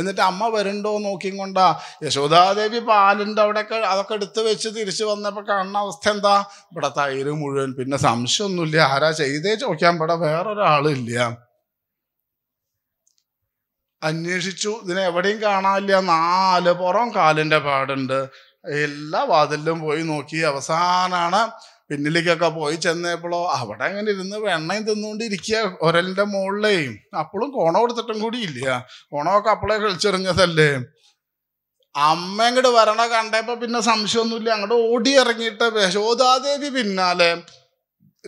എന്നിട്ട് അമ്മ വരുന്നുണ്ടോ നോക്കിയും കൊണ്ടാ യശോദാദേവി പാലിൻ്റെ അവിടെ അതൊക്കെ എടുത്ത് വെച്ച് തിരിച്ചു വന്നപ്പോൾ കാണുന്ന അവസ്ഥ എന്താ ഇവിടെ തൈര് മുഴുവൻ പിന്നെ സംശയമൊന്നുമില്ല ആരാ ചെയ്തേ ചോദിക്കാൻ ഇവിടെ വേറൊരാളില്ല അന്വേഷിച്ചു ഇതിനെ എവിടെയും കാണാനില്ല നാല് പുറം കാലിൻ്റെ പാടുണ്ട് എല്ലാ വാതിലും പോയി നോക്കി അവസാനമാണ് പിന്നിലേക്കൊക്കെ പോയി ചെന്നപ്പോഴോ അവിടെ അങ്ങനെ ഇരുന്ന് വെണ്ണയും തിന്നുകൊണ്ടിരിക്കുക ഒരലിൻ്റെ മുകളിലേയും അപ്പോഴും കോണം കൊടുത്തിട്ടും കൂടി ഇല്ല കോണമൊക്കെ അപ്പോളെ കളിച്ചെറിഞ്ഞതല്ലേ അമ്മ ഇങ്ങോട്ട് വരണ കണ്ടപ്പോ പിന്നെ സംശയമൊന്നുമില്ല അങ്ങോട്ട് ഓടി ഇറങ്ങിയിട്ട് യശോദാദേവി പിന്നാലെ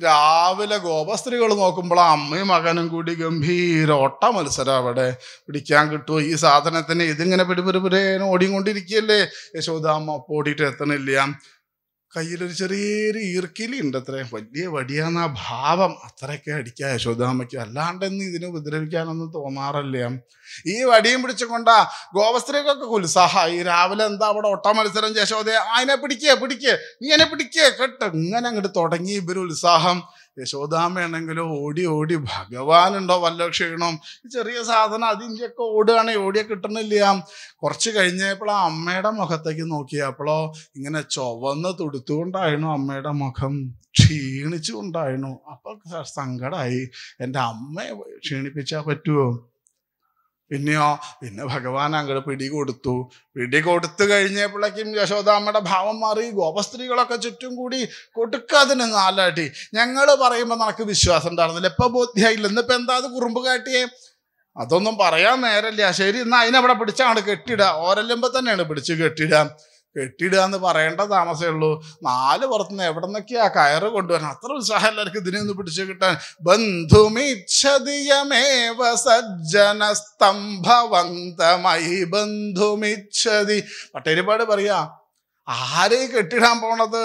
രാവിലെ ഗോപസ്ത്രീകൾ നോക്കുമ്പോൾ അമ്മയും മകനും കൂടി ഗംഭീര ഓട്ട മത്സരം അവിടെ പിടിക്കാൻ കിട്ടുമോ ഈ സാധനത്തിന് ഇതിങ്ങനെ പിടിപുരപുരേനെ ഓടിക്കൊണ്ടിരിക്കുകയല്ലേ യശോദാമ്മ ഓടിയിട്ട് എത്തണില്ല കയ്യിലൊരു ചെറിയൊരു ഈർക്കിലി ഉണ്ട് അത്രയും വലിയ വടിയാന്ന് ആ ഭാവം അത്രയൊക്കെ അടിക്കുക യശോദാമയ്ക്ക് അല്ലാണ്ടെന്ന് ഇതിനെ ഉപദ്രവിക്കാനൊന്നും തോന്നാറില്ല ഈ വടിയും പിടിച്ചുകൊണ്ടാ ഗോവസ്ത്രീകൊക്കെ ഉത്സാഹ ഈ രാവിലെ എന്താ അവിടെ ഒട്ട മത്സരം യശോദയെ എന്നെ പിടിക്കുക പിടിക്കുക നീ എന്നെ പിടിക്കുക കേട്ടോ ഇങ്ങനെ അങ്ങോട്ട് തുടങ്ങി ഇവര് ഉത്സാഹം യശോദാമ്മയാണെങ്കിലോ ഓടി ഓടി ഭഗവാനുണ്ടോ വല്ല ക്ഷീണം ചെറിയ സാധനം അത് ഇന്ത്യയൊക്കെ ഓടുകയാണ് ഓടിയെ കിട്ടണില്ല കുറച്ച് കഴിഞ്ഞപ്പോൾ ആ അമ്മയുടെ മുഖത്തേക്ക് നോക്കിയപ്പോഴോ ഇങ്ങനെ ചുവന്ന് തുടുത്തുകൊണ്ടായിരുന്നു അമ്മയുടെ മുഖം ക്ഷീണിച്ചുകൊണ്ടായിരുന്നു അപ്പൊ സങ്കടമായി എൻ്റെ അമ്മയെ ക്ഷീണിപ്പിച്ചാൽ പറ്റുമോ പിന്നെയോ പിന്നെ ഭഗവാൻ അങ്ങോട്ട് പിടി കൊടുത്തു പിടി കൊടുത്തു കഴിഞ്ഞപ്പോഴേക്കും യശോദാമ്മയുടെ ഭാവം മാറി ഗോപസ്ത്രീകളൊക്കെ ചുറ്റും കൂടി കൊടുക്കാതിന് നാലാട്ടി ഞങ്ങൾ പറയുമ്പോൾ നമുക്ക് വിശ്വാസം ഉണ്ടായിരുന്നില്ല എപ്പോൾ ബോധ്യായില്ല ഇന്നിപ്പോൾ എന്താ അത് കുറുമ്പ് കാട്ടിയേ അതൊന്നും പറയാൻ നേരല്ല ശരി എന്നാൽ അവിടെ പിടിച്ചാണ് കെട്ടിടുക ഓരല്ലുമ്പോൾ തന്നെയാണ് പിടിച്ച് കെട്ടിടാം കെട്ടിയിടുക എന്ന് പറയേണ്ട താമസമേ ഉള്ളൂ നാല് പുറത്തുനിന്ന് എവിടെ നിന്നൊക്കെയാ കയറ് കൊണ്ടുവരാൻ അത്ര ഉത്സാഹം എല്ലാവർക്കും ഇതിനെ ഒന്ന് പിടിച്ചു കിട്ടാൻ ബന്ധുമിച്ഛതിയമേവ സജ്ജന സ്തംഭവന്തമായി ബന്ധുമിച്ഛതി പട്ടേരിപ്പാട് പറയാ ആരെ കെട്ടിടാൻ പോണത്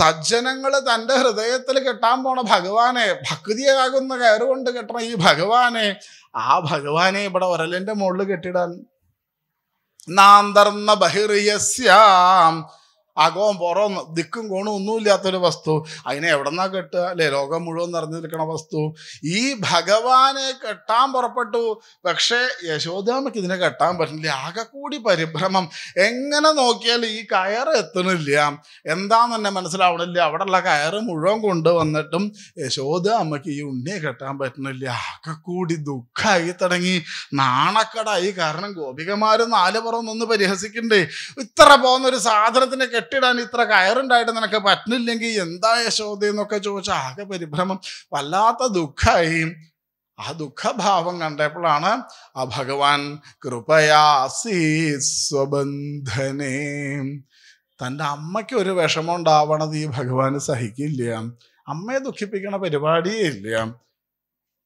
സജ്ജനങ്ങൾ തൻ്റെ ഹൃദയത്തിൽ കെട്ടാൻ പോണ ഭഗവാനെ ഭക്തിയാകുന്ന കയറുകൊണ്ട് കെട്ടണ ഈ ഭഗവാനെ ആ ഭഗവാനെ ഇവിടെ ഒരലിൻ്റെ മുകളിൽ കെട്ടിടാൻ नान्दर्न बहिर्यस्याम् അകവും പുറവും ദിക്കും കോണും ഒന്നുമില്ലാത്തൊരു വസ്തു അതിനെ എവിടെന്നാ കെട്ടുക അല്ലെ ലോകം മുഴുവൻ നിറഞ്ഞു നിൽക്കുന്ന വസ്തു ഈ ഭഗവാനെ കെട്ടാൻ പുറപ്പെട്ടു പക്ഷേ യശോദാമയ്ക്ക് ഇതിനെ കെട്ടാൻ പറ്റുന്നില്ല ആകെ കൂടി പരിഭ്രമം എങ്ങനെ നോക്കിയാലും ഈ കയറ് എത്തണില്ല എന്താന്ന് തന്നെ മനസ്സിലാവണില്ല ഉള്ള കയറ് മുഴുവൻ കൊണ്ടുവന്നിട്ടും യശോദ അമ്മയ്ക്ക് ഈ ഉണ്ണിയെ കെട്ടാൻ പറ്റുന്നില്ല ആകെ കൂടി ദുഃഖമായി തുടങ്ങി നാണക്കടായി കാരണം ഗോപികമാരും നാല് പുറം നിന്ന് പരിഹസിക്കണ്ടേ ഇത്ര പോകുന്ന ഒരു സാധനത്തിനെ കെട്ടിടാൻ ഇത്ര കയറുണ്ടായിട്ട് നിനക്ക് പറ്റുന്നില്ലെങ്കിൽ എന്താ യശോദ എന്നൊക്കെ ചോദിച്ചാൽ ആകെ പരിഭ്രമം വല്ലാത്ത ദുഃഖമായി ആ ദുഃഖഭാവം കണ്ടപ്പോഴാണ് ആ ഭഗവാൻ കൃപയാസി സ്വബന്ധനേ തൻ്റെ അമ്മയ്ക്ക് ഒരു വിഷമം ഉണ്ടാവണത് ഈ ഭഗവാൻ സഹിക്കില്ല അമ്മയെ ദുഃഖിപ്പിക്കണ പരിപാടിയേ ഇല്ല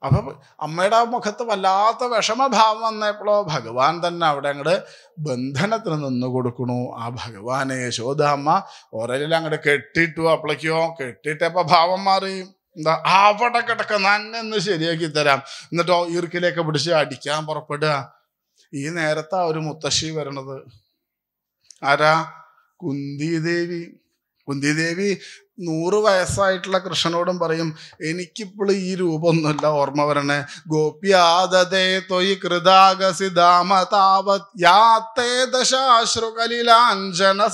അപ്പം അമ്മയുടെ മുഖത്ത് വല്ലാത്ത വിഷമഭാവം വന്നപ്പോഴോ ഭഗവാൻ തന്നെ അവിടെ അങ്ങോട്ട് ബന്ധനത്തിന് നിന്ന് കൊടുക്കണു ആ ഭഗവാനെ യശോദാമ്മ ഒരലിൽ അങ്ങോട്ട് കെട്ടിട്ടു അപ്പളേക്കോ കെട്ടിട്ടപ്പോൾ ഭാവം മാറി എന്താ അവിടെ കിടക്ക നന്നെ ശരിയാക്കി തരാം എന്നിട്ടോ ഈർക്കിലേക്ക് പിടിച്ച് അടിക്കാൻ പുറപ്പെടുക ഈ നേരത്താ ഒരു മുത്തശ്ശി വരണത് ആരാ കുന്തിദേവി കുന്തിദേവി നൂറ് വയസ്സായിട്ടുള്ള കൃഷ്ണനോടും പറയും എനിക്കിപ്പോൾ ഈ രൂപമൊന്നുമല്ല ഓർമ്മ വരണേ ഗോപ്യാദതേ തൊയ് കൃതാഗസി ദാമതാവത്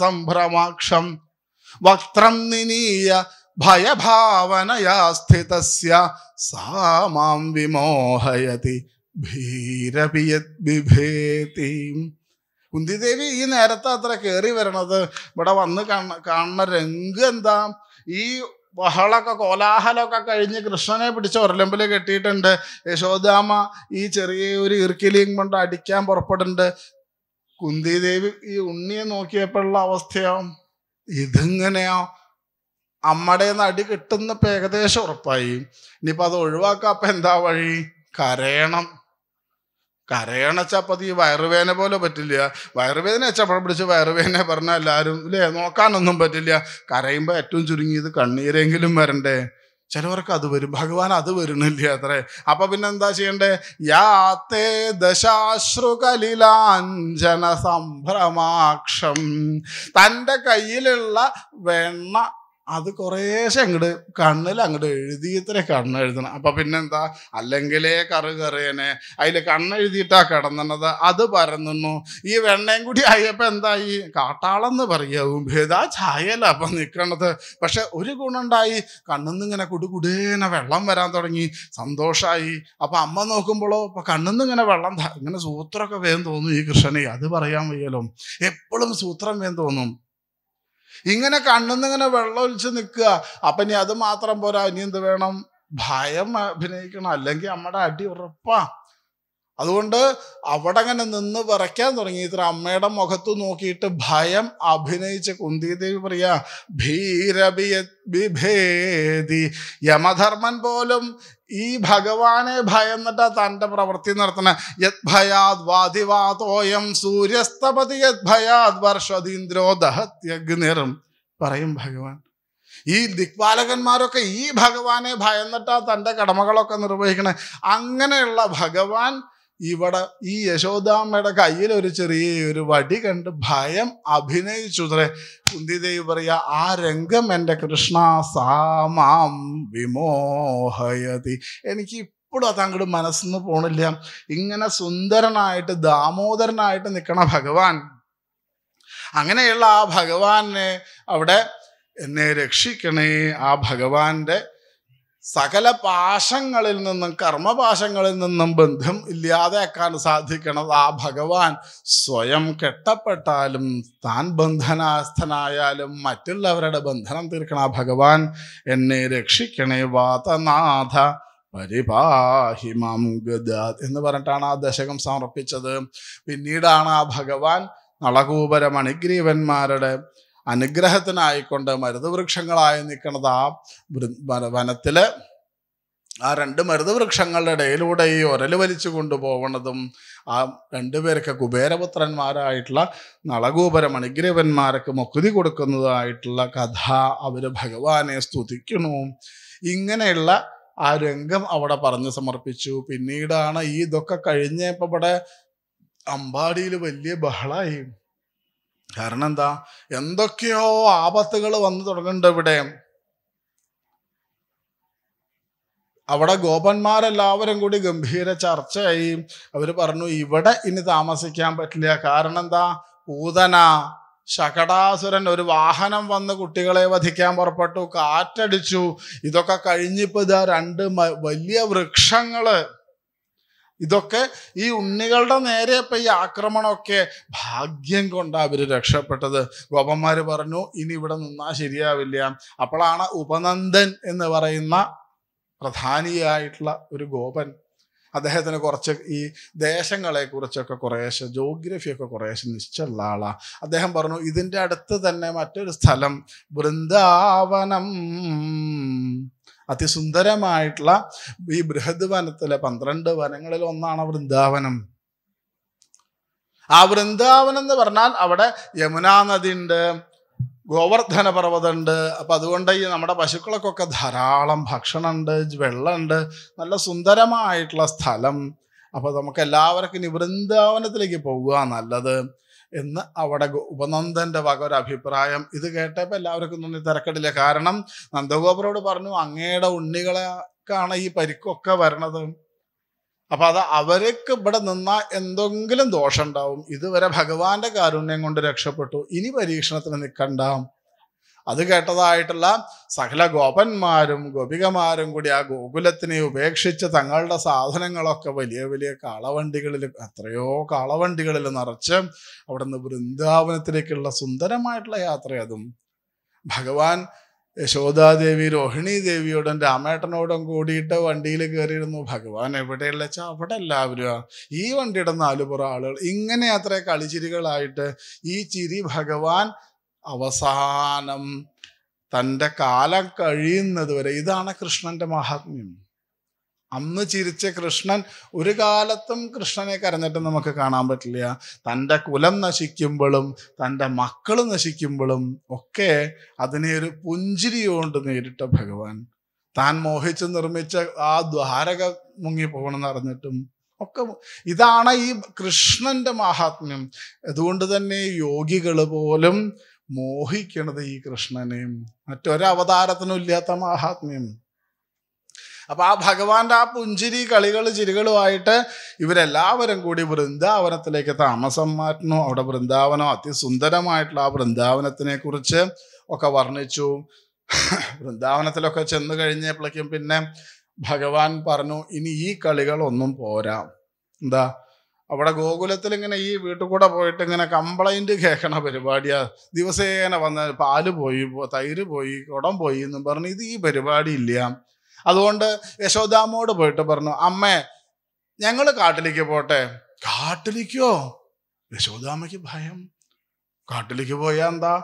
സംഭ്രമാക്ഷം വക്ത്രം നിനീയ ഭയഭാവനയാ സ്ഥിതസ്യ വിമോഹയതി ഭീരപിയത് കുന്തിദേവി ഈ നേരത്തെ അത്ര കയറി വരണത് ഇവിടെ വന്ന് കാണുന്ന രംഗ് എന്താ ഈ ബഹളമൊക്കെ കോലാഹലമൊക്കെ കഴിഞ്ഞ് കൃഷ്ണനെ പിടിച്ച് ഒരലമ്പിൽ കെട്ടിയിട്ടുണ്ട് യശോദാമ ഈ ചെറിയ ഒരു ഇറുക്കിലിയും കൊണ്ട് അടിക്കാൻ പുറപ്പെടുന്നുണ്ട് കുന്തിദേവി ഈ ഉണ്ണിയെ നോക്കിയപ്പോഴുള്ള അവസ്ഥയോ ഇതിങ്ങനെയോ അമ്മടെ നിന്ന് അടി കിട്ടുന്നപ്പോൾ ഏകദേശം ഉറപ്പായി ഇനിയിപ്പോൾ അത് ഒഴിവാക്കാപ്പം എന്താ വഴി കരയണം കരയണ വെച്ചാൽ പതി വയറുവേദന പോലെ പറ്റില്ല വയറുവേദന വെച്ചാൽ പിടിച്ച് വയറുവേദന പറഞ്ഞാൽ എല്ലാവരും ഇല്ലേ നോക്കാനൊന്നും പറ്റില്ല കരയുമ്പോൾ ഏറ്റവും ചുരുങ്ങിയത് കണ്ണീരെങ്കിലും വരണ്ടേ ചിലവർക്ക് അത് വരും ഭഗവാൻ അത് വരുന്നില്ല അത്രേ അപ്പൊ പിന്നെ എന്താ ചെയ്യണ്ടേ യാത്തേ ദശാശ്രുകലിലാഞ്ജന സംഭ്രമാക്ഷം തൻ്റെ കയ്യിലുള്ള വെണ്ണ അത് കുറേശ്ശെ അങ്ങോട്ട് കണ്ണിൽ അങ്ങോട്ട് എഴുതിയത്രേ കണ്ണെഴുതണം അപ്പൊ പിന്നെന്താ അല്ലെങ്കിലേ കറു കറിയനെ അതിൽ കണ്ണെഴുതിയിട്ടാ കിടന്നണത് അത് പരന്നുന്നു ഈ വെണ്ണയും കൂടി ആയപ്പോ എന്തായി കാട്ടാളെന്ന് പറയാവും ഭേദാ ചായല അപ്പൊ നിൽക്കണത് പക്ഷെ ഒരു ഗുണുണ്ടായി കണ്ണുന്നിങ്ങനെ കുടുകുടേനെ വെള്ളം വരാൻ തുടങ്ങി സന്തോഷമായി അപ്പൊ അമ്മ നോക്കുമ്പോഴോ അപ്പൊ കണ്ണുന്നിങ്ങനെ വെള്ളം ഇങ്ങനെ സൂത്രമൊക്കെ വേഗം തോന്നും ഈ കൃഷ്ണനെ അത് പറയാൻ വയ്യല്ലോ എപ്പോഴും സൂത്രം വേഗം തോന്നും ഇങ്ങനെ കണ്ണുന്നിങ്ങനെ വെള്ളം ഒലിച്ച് നിൽക്കുക അപ്പം ഇനി അത് മാത്രം പോരാ ഇനി എന്ത് വേണം ഭയം അഭിനയിക്കണം അല്ലെങ്കിൽ നമ്മുടെ അടി ഉറപ്പാ അതുകൊണ്ട് അവിടെ അങ്ങനെ നിന്ന് വിറയ്ക്കാൻ തുടങ്ങി ഇത്ര അമ്മയുടെ മുഖത്ത് നോക്കിയിട്ട് ഭയം അഭിനയിച്ച് കുന്തിദേവി പറയാ ഭീരഭി യമധർമ്മൻ പോലും ഈ ഭഗവാനെ ഭയന്നിട്ടാ തൻ്റെ പ്രവൃത്തി നടത്തണേ ഭയാത് വാതിവാതോയം സൂര്യസ്തപതി യത് ഭയാത് വർഷതീന്ദ്രോ ദഹത്യഗ്നിറും പറയും ഭഗവാൻ ഈ ദിക്പാലകന്മാരൊക്കെ ഈ ഭഗവാനെ ഭയന്നിട്ടാ തൻ്റെ കടമകളൊക്കെ നിർവഹിക്കണേ അങ്ങനെയുള്ള ഭഗവാൻ ഇവിടെ ഈ യശോദാമ്മയുടെ കയ്യിൽ ഒരു ചെറിയ ഒരു വടി കണ്ട് ഭയം അഭിനയിച്ചുതരെ കുന്തിദേവി പറയുക ആ രംഗം എൻ്റെ കൃഷ്ണ സാമാം വിമോഹയതി എനിക്ക് ഇപ്പോഴും അത് അങ്ങോട്ട് മനസ്സിന്ന് പോണില്ല ഇങ്ങനെ സുന്ദരനായിട്ട് ദാമോദരനായിട്ട് നിൽക്കണ ഭഗവാൻ അങ്ങനെയുള്ള ആ ഭഗവാനെ അവിടെ എന്നെ രക്ഷിക്കണേ ആ ഭഗവാന്റെ സകല പാശങ്ങളിൽ നിന്നും കർമ്മപാശങ്ങളിൽ നിന്നും ബന്ധം ഇല്ലാതെയാക്കാൻ സാധിക്കുന്നത് ആ ഭഗവാൻ സ്വയം കെട്ടപ്പെട്ടാലും താൻ ബന്ധനാസ്ഥനായാലും മറ്റുള്ളവരുടെ ബന്ധനം തീർക്കണ ആ ഭഗവാൻ എന്നെ രക്ഷിക്കണേ വാതനാഥ പരിപാഹിമം ഗദ എന്ന് പറഞ്ഞിട്ടാണ് ആ ദശകം സമർപ്പിച്ചത് പിന്നീടാണ് ആ ഭഗവാൻ നളകൂപര മണിഗ്രീവന്മാരുടെ അനുഗ്രഹത്തിനായിക്കൊണ്ട് മരുതവൃക്ഷങ്ങളായി നിൽക്കുന്നത് ആ വനത്തിലെ ആ രണ്ട് മരുതവൃക്ഷങ്ങളുടെ ഇടയിലൂടെ ഈ ഉരൽ വലിച്ചു കൊണ്ടുപോകുന്നതും ആ രണ്ടുപേരൊക്കെ കുബേരപുത്രന്മാരായിട്ടുള്ള നളകൂപര മണിഗ്രീവന്മാർക്ക് മുക്കുതി കൊടുക്കുന്നതായിട്ടുള്ള കഥ അവർ ഭഗവാനെ സ്തുതിക്കുന്നു ഇങ്ങനെയുള്ള ആ രംഗം അവിടെ പറഞ്ഞു സമർപ്പിച്ചു പിന്നീടാണ് ഈ ഇതൊക്കെ കഴിഞ്ഞപ്പോൾ ഇവിടെ അമ്പാടിയിൽ വലിയ ബഹളായി കാരണം എന്താ എന്തൊക്കെയോ ആപത്തുകൾ വന്നു തുടങ്ങുന്നുണ്ട് ഇവിടെ അവിടെ ഗോപന്മാരെല്ലാവരും കൂടി ഗംഭീര ചർച്ചയായി അവർ പറഞ്ഞു ഇവിടെ ഇനി താമസിക്കാൻ പറ്റില്ല കാരണം എന്താ പൂതന ശകടാസുരൻ ഒരു വാഹനം വന്ന് കുട്ടികളെ വധിക്കാൻ പുറപ്പെട്ടു കാറ്റടിച്ചു ഇതൊക്കെ കഴിഞ്ഞിപ്പോ ഇതാ രണ്ട് വലിയ വൃക്ഷങ്ങള് ഇതൊക്കെ ഈ ഉണ്ണികളുടെ നേരെ ഇപ്പം ഈ ആക്രമണമൊക്കെ ഭാഗ്യം കൊണ്ടാണ് അവർ രക്ഷപ്പെട്ടത് ഗോപന്മാർ പറഞ്ഞു ഇനി ഇവിടെ നിന്നാൽ ശരിയാവില്ല അപ്പോഴാണ് ഉപനന്ദൻ എന്ന് പറയുന്ന പ്രധാനിയായിട്ടുള്ള ഒരു ഗോപൻ അദ്ദേഹത്തിന് കുറച്ച് ഈ ദേശങ്ങളെ കുറിച്ചൊക്കെ കുറേശ്ശെ ജോഗ്രഫിയൊക്കെ കുറേശ്ശെ നിശ്ചയുള്ള ആളാണ് അദ്ദേഹം പറഞ്ഞു ഇതിൻ്റെ അടുത്ത് തന്നെ മറ്റൊരു സ്ഥലം ബൃന്ദാവനം അതിസുന്ദരമായിട്ടുള്ള ഈ ബൃഹദ് വനത്തിലെ പന്ത്രണ്ട് വനങ്ങളിൽ ഒന്നാണ് വൃന്ദാവനം ആ വൃന്ദാവനം എന്ന് പറഞ്ഞാൽ അവിടെ യമുനാ നദി ഉണ്ട് ഗോവർദ്ധന പർവ്വതമുണ്ട് അപ്പൊ അതുകൊണ്ട് ഈ നമ്മുടെ പശുക്കളൊക്കെ ധാരാളം ഭക്ഷണമുണ്ട് വെള്ളമുണ്ട് നല്ല സുന്ദരമായിട്ടുള്ള സ്ഥലം അപ്പോൾ നമുക്ക് എല്ലാവർക്കും ഇനി വൃന്ദാവനത്തിലേക്ക് പോവുക നല്ലത് എന്ന് അവിടെ ഉപനന്ദന്റെ വക ഒരു അഭിപ്രായം ഇത് കേട്ടപ്പോൾ എല്ലാവർക്കും തോന്നി തിരക്കടില്ല കാരണം നന്ദഗോപുരോട് പറഞ്ഞു അങ്ങയുടെ ഉണ്ണികളെക്കാണ് ഈ പരിക്കൊക്കെ വരണത് അപ്പൊ അത് അവർക്ക് ഇവിടെ നിന്നാൽ എന്തെങ്കിലും ദോഷം ഉണ്ടാവും ഇതുവരെ ഭഗവാന്റെ കാരുണ്യം കൊണ്ട് രക്ഷപ്പെട്ടു ഇനി പരീക്ഷണത്തിന് നിൽക്കണ്ടാവും അത് കേട്ടതായിട്ടുള്ള സകല ഗോപന്മാരും ഗോപികമാരും കൂടി ആ ഗോകുലത്തിനെ ഉപേക്ഷിച്ച് തങ്ങളുടെ സാധനങ്ങളൊക്കെ വലിയ വലിയ കാളവണ്ടികളിൽ എത്രയോ കാളവണ്ടികളിൽ നിറച്ച് അവിടെ നിന്ന് വൃന്ദാവനത്തിലേക്കുള്ള സുന്ദരമായിട്ടുള്ള യാത്ര അതും ഭഗവാൻ യശോദാദേവി രോഹിണി ദേവിയോടും രാമേട്ടനോടും കൂടിയിട്ട് വണ്ടിയിൽ കയറിയിരുന്നു ഭഗവാൻ എവിടെയുള്ള വെച്ചാൽ അവിടെ എല്ലാവരും ഈ വണ്ടിയുടെ നാലുപുറ ആളുകൾ ഇങ്ങനെ അത്ര കളിചിരികളായിട്ട് ഈ ചിരി ഭഗവാൻ അവസാനം തൻ്റെ കാലം കഴിയുന്നത് വരെ ഇതാണ് കൃഷ്ണൻ്റെ മഹാത്മ്യം അന്ന് ചിരിച്ച കൃഷ്ണൻ ഒരു കാലത്തും കൃഷ്ണനെ കരഞ്ഞിട്ട് നമുക്ക് കാണാൻ പറ്റില്ല തൻ്റെ കുലം നശിക്കുമ്പോഴും തൻ്റെ മക്കൾ നശിക്കുമ്പോഴും ഒക്കെ അതിനെ ഒരു പുഞ്ചിരി കൊണ്ട് നേരിട്ട ഭഗവാൻ താൻ മോഹിച്ച് നിർമ്മിച്ച ആ ദ്വാരക മുങ്ങിപ്പോകണമെന്ന് അറിഞ്ഞിട്ടും ഒക്കെ ഇതാണ് ഈ കൃഷ്ണന്റെ മഹാത്മ്യം അതുകൊണ്ട് തന്നെ യോഗികൾ പോലും മോഹിക്കണത് ഈ കൃഷ്ണനെയും മറ്റൊരവതാരത്തിനും ഇല്ലാത്ത മഹാത്മ്യം അപ്പൊ ആ ഭഗവാന്റെ ആ പുഞ്ചിരി കളികൾ ചിരികളുമായിട്ട് ഇവരെല്ലാവരും കൂടി വൃന്ദാവനത്തിലേക്ക് താമസം മാറ്റുന്നു അവിടെ വൃന്ദാവനം അതിസുന്ദരമായിട്ടുള്ള ആ വൃന്ദാവനത്തിനെ കുറിച്ച് ഒക്കെ വർണ്ണിച്ചു വൃന്ദാവനത്തിലൊക്കെ ചെന്ന് കഴിഞ്ഞപ്പോഴേക്കും പിന്നെ ഭഗവാൻ പറഞ്ഞു ഇനി ഈ കളികളൊന്നും പോരാ എന്താ അവിടെ ഗോകുലത്തിൽ ഇങ്ങനെ ഈ വീട്ടിൽ കൂടെ പോയിട്ട് ഇങ്ങനെ കംപ്ലൈൻറ്റ് കേൾക്കണ പരിപാടിയാ ദിവസേന വന്ന പാല് പോയി തൈര് പോയി കുടം പോയി എന്നും പറഞ്ഞു ഇത് ഈ പരിപാടി ഇല്ല അതുകൊണ്ട് യശോദാമോട് പോയിട്ട് പറഞ്ഞു അമ്മേ ഞങ്ങൾ കാട്ടിലേക്ക് പോട്ടെ കാട്ടിലേക്കോ യശോദാമയ്ക്ക് ഭയം കാട്ടിലേക്ക് പോയാ എന്താ